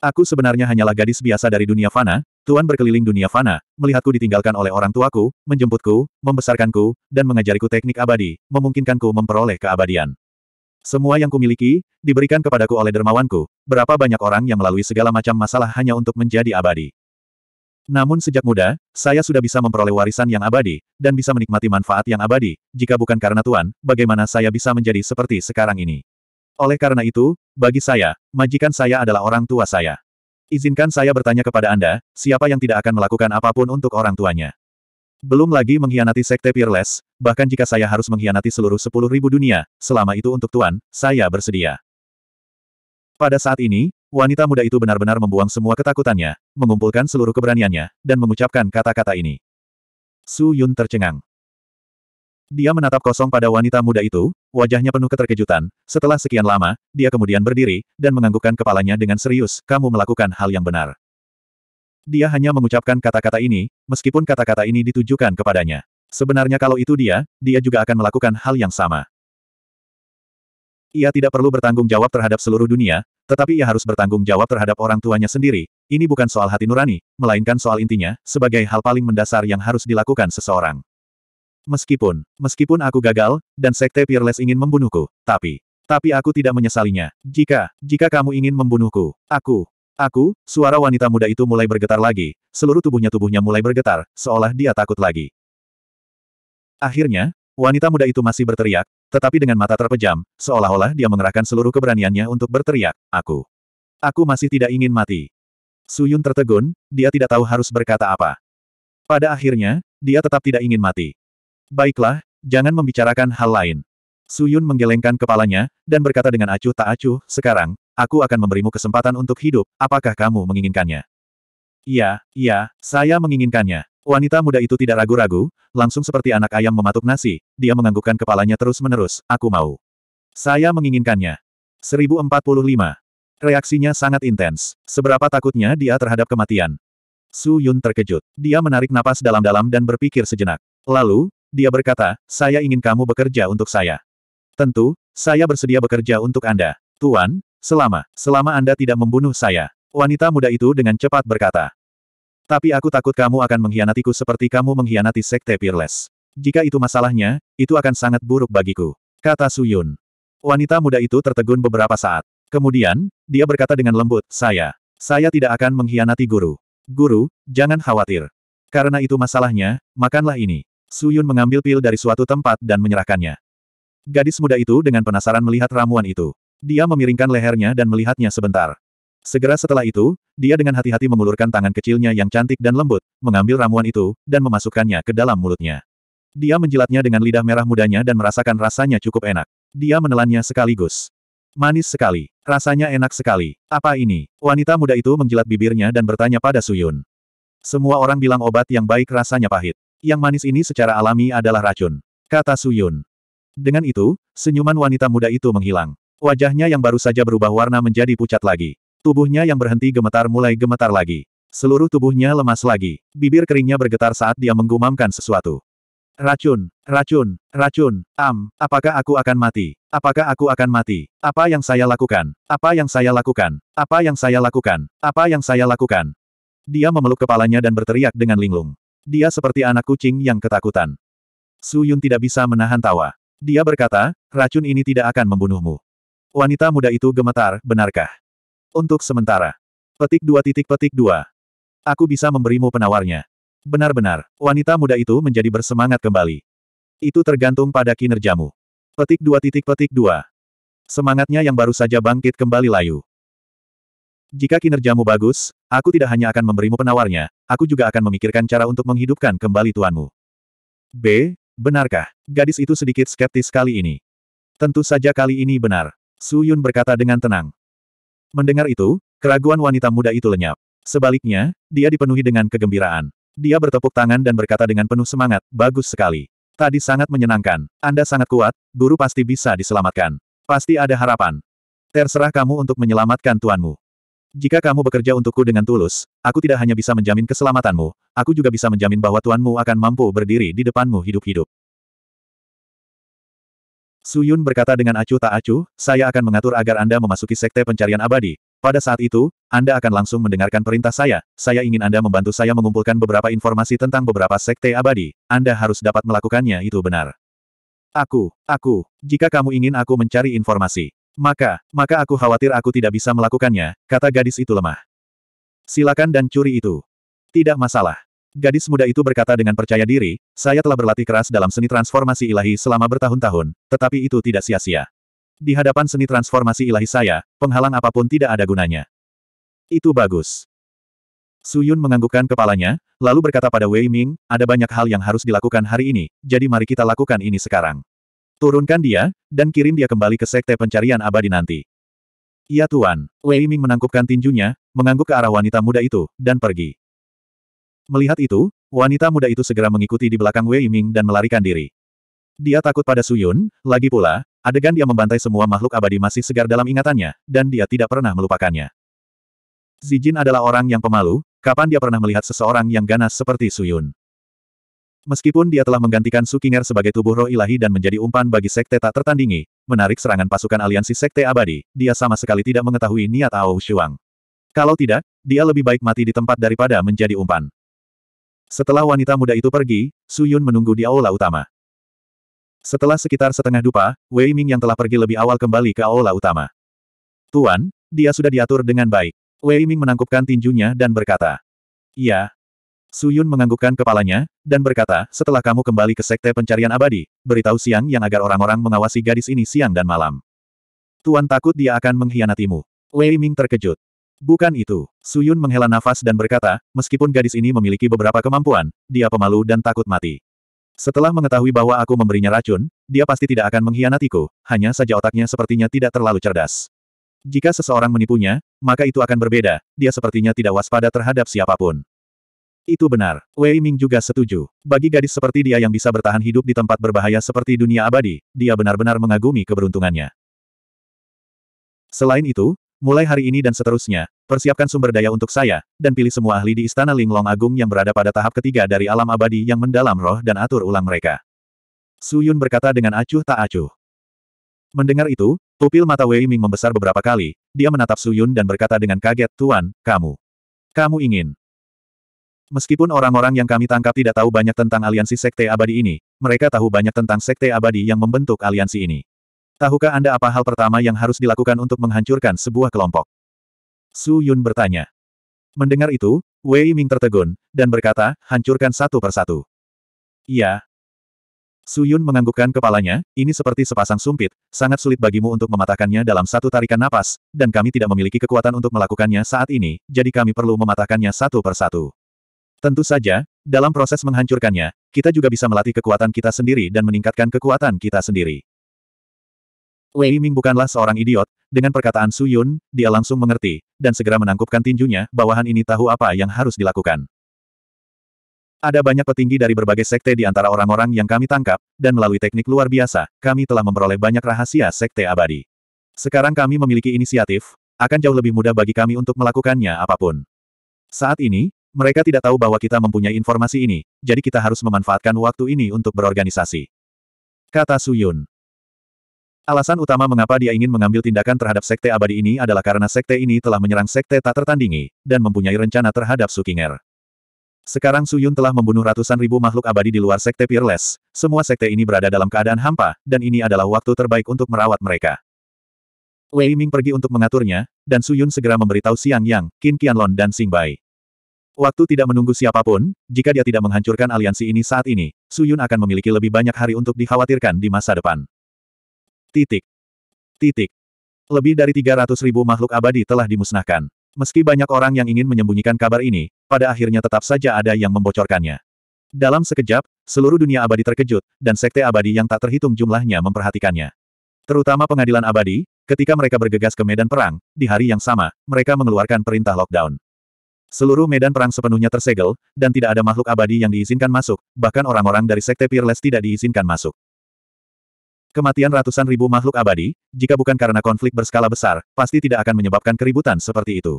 Aku sebenarnya hanyalah gadis biasa dari dunia fana, Tuan berkeliling dunia fana, melihatku ditinggalkan oleh orang tuaku, menjemputku, membesarkanku, dan mengajariku teknik abadi, memungkinkanku memperoleh keabadian. Semua yang kumiliki, diberikan kepadaku oleh dermawanku, berapa banyak orang yang melalui segala macam masalah hanya untuk menjadi abadi. Namun sejak muda, saya sudah bisa memperoleh warisan yang abadi, dan bisa menikmati manfaat yang abadi, jika bukan karena Tuan, bagaimana saya bisa menjadi seperti sekarang ini. Oleh karena itu, bagi saya, majikan saya adalah orang tua saya. Izinkan saya bertanya kepada Anda, siapa yang tidak akan melakukan apapun untuk orang tuanya? Belum lagi mengkhianati Sekte Peerless, bahkan jika saya harus mengkhianati seluruh sepuluh ribu dunia, selama itu untuk Tuan, saya bersedia. Pada saat ini, wanita muda itu benar-benar membuang semua ketakutannya, mengumpulkan seluruh keberaniannya, dan mengucapkan kata-kata ini. Su Yun tercengang. Dia menatap kosong pada wanita muda itu, wajahnya penuh keterkejutan. Setelah sekian lama, dia kemudian berdiri, dan menganggukkan kepalanya dengan serius, kamu melakukan hal yang benar. Dia hanya mengucapkan kata-kata ini, meskipun kata-kata ini ditujukan kepadanya. Sebenarnya kalau itu dia, dia juga akan melakukan hal yang sama. Ia tidak perlu bertanggung jawab terhadap seluruh dunia, tetapi ia harus bertanggung jawab terhadap orang tuanya sendiri. Ini bukan soal hati nurani, melainkan soal intinya, sebagai hal paling mendasar yang harus dilakukan seseorang. Meskipun, meskipun aku gagal, dan Sekte Peerless ingin membunuhku, tapi, tapi aku tidak menyesalinya. Jika, jika kamu ingin membunuhku, aku, Aku, suara wanita muda itu mulai bergetar lagi, seluruh tubuhnya-tubuhnya mulai bergetar, seolah dia takut lagi. Akhirnya, wanita muda itu masih berteriak, tetapi dengan mata terpejam, seolah-olah dia mengerahkan seluruh keberaniannya untuk berteriak, Aku. Aku masih tidak ingin mati. Suyun tertegun, dia tidak tahu harus berkata apa. Pada akhirnya, dia tetap tidak ingin mati. Baiklah, jangan membicarakan hal lain. Suyun menggelengkan kepalanya, dan berkata dengan acuh tak acuh, sekarang, aku akan memberimu kesempatan untuk hidup, apakah kamu menginginkannya? Iya, iya, saya menginginkannya. Wanita muda itu tidak ragu-ragu, langsung seperti anak ayam mematuk nasi, dia menganggukkan kepalanya terus-menerus, aku mau. Saya menginginkannya. 1045. Reaksinya sangat intens. Seberapa takutnya dia terhadap kematian. Su Yun terkejut. Dia menarik napas dalam-dalam dan berpikir sejenak. Lalu, dia berkata, saya ingin kamu bekerja untuk saya. Tentu, saya bersedia bekerja untuk Anda. Tuan, Selama, selama Anda tidak membunuh saya. Wanita muda itu dengan cepat berkata. Tapi aku takut kamu akan mengkhianatiku seperti kamu mengkhianati Sekte Peerless. Jika itu masalahnya, itu akan sangat buruk bagiku. Kata Suyun. Wanita muda itu tertegun beberapa saat. Kemudian, dia berkata dengan lembut, saya. Saya tidak akan mengkhianati guru. Guru, jangan khawatir. Karena itu masalahnya, makanlah ini. Suyun mengambil pil dari suatu tempat dan menyerahkannya. Gadis muda itu dengan penasaran melihat ramuan itu. Dia memiringkan lehernya dan melihatnya sebentar. Segera setelah itu, dia dengan hati-hati mengulurkan tangan kecilnya yang cantik dan lembut, mengambil ramuan itu, dan memasukkannya ke dalam mulutnya. Dia menjilatnya dengan lidah merah mudanya dan merasakan rasanya cukup enak. Dia menelannya sekaligus. Manis sekali. Rasanya enak sekali. Apa ini? Wanita muda itu menjilat bibirnya dan bertanya pada Suyun. Semua orang bilang obat yang baik rasanya pahit. Yang manis ini secara alami adalah racun. Kata Suyun. Dengan itu, senyuman wanita muda itu menghilang. Wajahnya yang baru saja berubah warna menjadi pucat lagi. Tubuhnya yang berhenti gemetar mulai gemetar lagi. Seluruh tubuhnya lemas lagi. Bibir keringnya bergetar saat dia menggumamkan sesuatu. Racun, racun, racun, am, apakah aku akan mati? Apakah aku akan mati? Apa yang saya lakukan? Apa yang saya lakukan? Apa yang saya lakukan? Apa yang saya lakukan? Dia memeluk kepalanya dan berteriak dengan linglung. Dia seperti anak kucing yang ketakutan. Su Yun tidak bisa menahan tawa. Dia berkata, racun ini tidak akan membunuhmu. Wanita muda itu gemetar, benarkah? Untuk sementara. Petik dua titik petik dua. Aku bisa memberimu penawarnya. Benar-benar, wanita muda itu menjadi bersemangat kembali. Itu tergantung pada kinerjamu. Petik dua titik petik dua. Semangatnya yang baru saja bangkit kembali layu. Jika kinerjamu bagus, aku tidak hanya akan memberimu penawarnya, aku juga akan memikirkan cara untuk menghidupkan kembali tuanmu. B. Benarkah? Gadis itu sedikit skeptis kali ini. Tentu saja kali ini benar. Su Yun berkata dengan tenang. Mendengar itu, keraguan wanita muda itu lenyap. Sebaliknya, dia dipenuhi dengan kegembiraan. Dia bertepuk tangan dan berkata dengan penuh semangat, bagus sekali. Tadi sangat menyenangkan. Anda sangat kuat, guru pasti bisa diselamatkan. Pasti ada harapan. Terserah kamu untuk menyelamatkan tuanmu. Jika kamu bekerja untukku dengan tulus, aku tidak hanya bisa menjamin keselamatanmu, aku juga bisa menjamin bahwa tuanmu akan mampu berdiri di depanmu hidup-hidup. Suyun berkata dengan acuh tak acuh, saya akan mengatur agar Anda memasuki sekte pencarian abadi. Pada saat itu, Anda akan langsung mendengarkan perintah saya. Saya ingin Anda membantu saya mengumpulkan beberapa informasi tentang beberapa sekte abadi. Anda harus dapat melakukannya itu benar. Aku, aku, jika kamu ingin aku mencari informasi, maka, maka aku khawatir aku tidak bisa melakukannya, kata gadis itu lemah. Silakan dan curi itu. Tidak masalah. Gadis muda itu berkata dengan percaya diri, saya telah berlatih keras dalam seni transformasi ilahi selama bertahun-tahun, tetapi itu tidak sia-sia. Di hadapan seni transformasi ilahi saya, penghalang apapun tidak ada gunanya. Itu bagus. Su Yun menganggukkan kepalanya, lalu berkata pada Wei Ming, ada banyak hal yang harus dilakukan hari ini, jadi mari kita lakukan ini sekarang. Turunkan dia, dan kirim dia kembali ke sekte pencarian abadi nanti. Ya Tuan, Wei Ming menangkupkan tinjunya, mengangguk ke arah wanita muda itu, dan pergi. Melihat itu, wanita muda itu segera mengikuti di belakang Wei Ming dan melarikan diri. Dia takut pada Suyun, lagi pula, adegan dia membantai semua makhluk abadi masih segar dalam ingatannya, dan dia tidak pernah melupakannya. Zijin adalah orang yang pemalu, kapan dia pernah melihat seseorang yang ganas seperti Suyun. Meskipun dia telah menggantikan Sukinger sebagai tubuh roh ilahi dan menjadi umpan bagi sekte tak tertandingi, menarik serangan pasukan aliansi sekte abadi, dia sama sekali tidak mengetahui niat Ao Shuang. Kalau tidak, dia lebih baik mati di tempat daripada menjadi umpan. Setelah wanita muda itu pergi, Su Yun menunggu di aula utama. Setelah sekitar setengah dupa, Wei Ming yang telah pergi lebih awal kembali ke aula utama. Tuan, dia sudah diatur dengan baik. Wei Ming menangkupkan tinjunya dan berkata. "Ya." Su Yun menganggukkan kepalanya, dan berkata, setelah kamu kembali ke sekte pencarian abadi, beritahu Siang yang agar orang-orang mengawasi gadis ini siang dan malam. Tuan takut dia akan mengkhianatimu. Wei Ming terkejut. Bukan itu. Suyun menghela nafas dan berkata, meskipun gadis ini memiliki beberapa kemampuan, dia pemalu dan takut mati. Setelah mengetahui bahwa aku memberinya racun, dia pasti tidak akan mengkhianatiku, hanya saja otaknya sepertinya tidak terlalu cerdas. Jika seseorang menipunya, maka itu akan berbeda, dia sepertinya tidak waspada terhadap siapapun. Itu benar. Wei Ming juga setuju. Bagi gadis seperti dia yang bisa bertahan hidup di tempat berbahaya seperti dunia abadi, dia benar-benar mengagumi keberuntungannya. Selain itu, Mulai hari ini dan seterusnya, persiapkan sumber daya untuk saya, dan pilih semua ahli di Istana Linglong Agung yang berada pada tahap ketiga dari alam abadi yang mendalam roh dan atur ulang mereka. Su Yun berkata dengan acuh tak acuh. Mendengar itu, pupil mata Wei Ming membesar beberapa kali, dia menatap Su Yun dan berkata dengan kaget, Tuan, kamu. Kamu ingin. Meskipun orang-orang yang kami tangkap tidak tahu banyak tentang aliansi Sekte Abadi ini, mereka tahu banyak tentang Sekte Abadi yang membentuk aliansi ini. Tahukah Anda apa hal pertama yang harus dilakukan untuk menghancurkan sebuah kelompok? Su Yun bertanya. Mendengar itu, Wei Ming tertegun, dan berkata, hancurkan satu persatu. Iya. Su Yun menganggukkan kepalanya, ini seperti sepasang sumpit, sangat sulit bagimu untuk mematahkannya dalam satu tarikan napas, dan kami tidak memiliki kekuatan untuk melakukannya saat ini, jadi kami perlu mematahkannya satu persatu. Tentu saja, dalam proses menghancurkannya, kita juga bisa melatih kekuatan kita sendiri dan meningkatkan kekuatan kita sendiri. Wei Ming bukanlah seorang idiot, dengan perkataan Su Yun, dia langsung mengerti, dan segera menangkupkan tinjunya, bawahan ini tahu apa yang harus dilakukan. Ada banyak petinggi dari berbagai sekte di antara orang-orang yang kami tangkap, dan melalui teknik luar biasa, kami telah memperoleh banyak rahasia sekte abadi. Sekarang kami memiliki inisiatif, akan jauh lebih mudah bagi kami untuk melakukannya apapun. Saat ini, mereka tidak tahu bahwa kita mempunyai informasi ini, jadi kita harus memanfaatkan waktu ini untuk berorganisasi. Kata Suyun. Alasan utama mengapa dia ingin mengambil tindakan terhadap sekte abadi ini adalah karena sekte ini telah menyerang sekte tak tertandingi, dan mempunyai rencana terhadap Sukinger. Sekarang Suyun telah membunuh ratusan ribu makhluk abadi di luar sekte Peerless. Semua sekte ini berada dalam keadaan hampa, dan ini adalah waktu terbaik untuk merawat mereka. Wei Ming pergi untuk mengaturnya, dan Suyun segera memberitahu Siang Yang, Qin Qianlong, dan Xing Bai. Waktu tidak menunggu siapapun, jika dia tidak menghancurkan aliansi ini saat ini, Suyun akan memiliki lebih banyak hari untuk dikhawatirkan di masa depan. Titik. Titik. Lebih dari 300 ribu makhluk abadi telah dimusnahkan. Meski banyak orang yang ingin menyembunyikan kabar ini, pada akhirnya tetap saja ada yang membocorkannya. Dalam sekejap, seluruh dunia abadi terkejut, dan sekte abadi yang tak terhitung jumlahnya memperhatikannya. Terutama pengadilan abadi, ketika mereka bergegas ke medan perang, di hari yang sama, mereka mengeluarkan perintah lockdown. Seluruh medan perang sepenuhnya tersegel, dan tidak ada makhluk abadi yang diizinkan masuk, bahkan orang-orang dari Sekte Peerless tidak diizinkan masuk. Kematian ratusan ribu makhluk abadi, jika bukan karena konflik berskala besar, pasti tidak akan menyebabkan keributan seperti itu.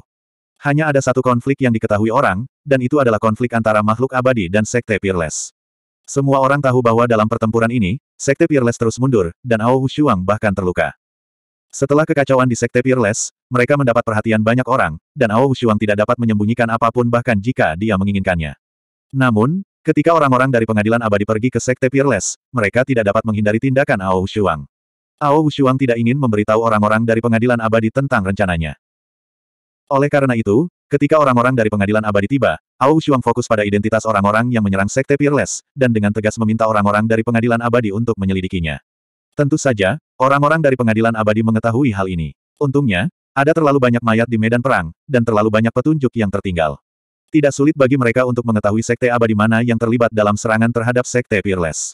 Hanya ada satu konflik yang diketahui orang, dan itu adalah konflik antara makhluk abadi dan Sekte Peerless. Semua orang tahu bahwa dalam pertempuran ini, Sekte Peerless terus mundur, dan Ao Hushuang bahkan terluka. Setelah kekacauan di Sekte Peerless, mereka mendapat perhatian banyak orang, dan Ao Hushuang tidak dapat menyembunyikan apapun bahkan jika dia menginginkannya. Namun, Ketika orang-orang dari pengadilan abadi pergi ke Sekte Peerless, mereka tidak dapat menghindari tindakan Ao Shuang. Ao Shuang tidak ingin memberitahu orang-orang dari pengadilan abadi tentang rencananya. Oleh karena itu, ketika orang-orang dari pengadilan abadi tiba, Ao Shuang fokus pada identitas orang-orang yang menyerang Sekte Peerless, dan dengan tegas meminta orang-orang dari pengadilan abadi untuk menyelidikinya. Tentu saja, orang-orang dari pengadilan abadi mengetahui hal ini. Untungnya, ada terlalu banyak mayat di medan perang, dan terlalu banyak petunjuk yang tertinggal. Tidak sulit bagi mereka untuk mengetahui sekte abadi mana yang terlibat dalam serangan terhadap sekte Peerless.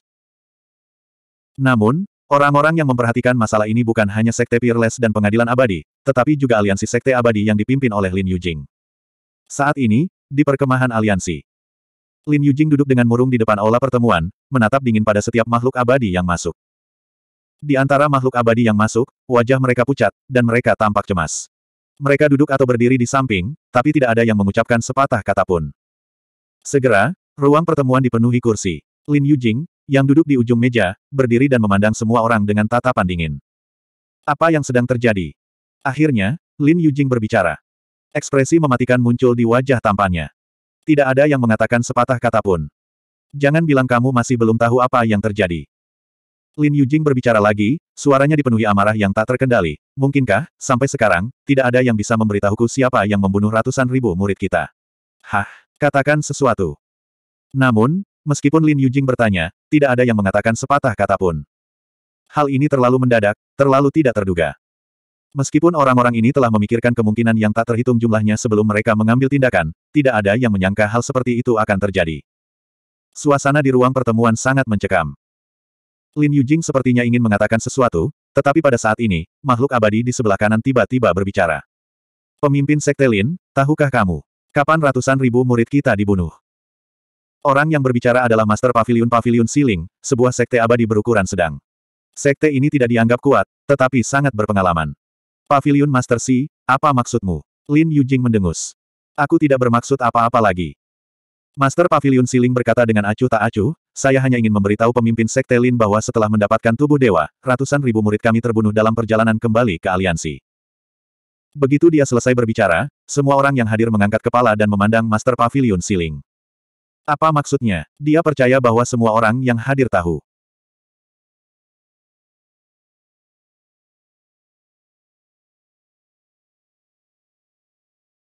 Namun, orang-orang yang memperhatikan masalah ini bukan hanya sekte Peerless dan pengadilan abadi, tetapi juga aliansi sekte abadi yang dipimpin oleh Lin Yujing. Saat ini, di perkemahan aliansi, Lin Yujing duduk dengan murung di depan aula pertemuan, menatap dingin pada setiap makhluk abadi yang masuk. Di antara makhluk abadi yang masuk, wajah mereka pucat, dan mereka tampak cemas. Mereka duduk atau berdiri di samping, tapi tidak ada yang mengucapkan sepatah kata pun. Segera, ruang pertemuan dipenuhi kursi. Lin Yujing, yang duduk di ujung meja, berdiri dan memandang semua orang dengan tatapan dingin. Apa yang sedang terjadi? Akhirnya, Lin Yujing berbicara. Ekspresi mematikan muncul di wajah tampannya. Tidak ada yang mengatakan sepatah kata pun. Jangan bilang kamu masih belum tahu apa yang terjadi. Lin Yujing berbicara lagi, suaranya dipenuhi amarah yang tak terkendali. Mungkinkah, sampai sekarang, tidak ada yang bisa memberitahuku siapa yang membunuh ratusan ribu murid kita? Hah, katakan sesuatu. Namun, meskipun Lin Yujing bertanya, tidak ada yang mengatakan sepatah kata pun. Hal ini terlalu mendadak, terlalu tidak terduga. Meskipun orang-orang ini telah memikirkan kemungkinan yang tak terhitung jumlahnya sebelum mereka mengambil tindakan, tidak ada yang menyangka hal seperti itu akan terjadi. Suasana di ruang pertemuan sangat mencekam. Lin Yujing sepertinya ingin mengatakan sesuatu, tetapi pada saat ini, makhluk abadi di sebelah kanan tiba-tiba berbicara. Pemimpin Sekte Lin, tahukah kamu? Kapan ratusan ribu murid kita dibunuh? Orang yang berbicara adalah Master Pavilion Pavilion Siling, sebuah sekte abadi berukuran sedang. Sekte ini tidak dianggap kuat, tetapi sangat berpengalaman. Pavilion Master Si, apa maksudmu? Lin Yujing mendengus. Aku tidak bermaksud apa-apa lagi. Master Pavilion Siling berkata dengan acuh tak acuh, saya hanya ingin memberitahu pemimpin Sekte Lin bahwa setelah mendapatkan tubuh dewa, ratusan ribu murid kami terbunuh dalam perjalanan kembali ke aliansi. Begitu dia selesai berbicara, semua orang yang hadir mengangkat kepala dan memandang Master Pavilion Siling. Apa maksudnya? Dia percaya bahwa semua orang yang hadir tahu.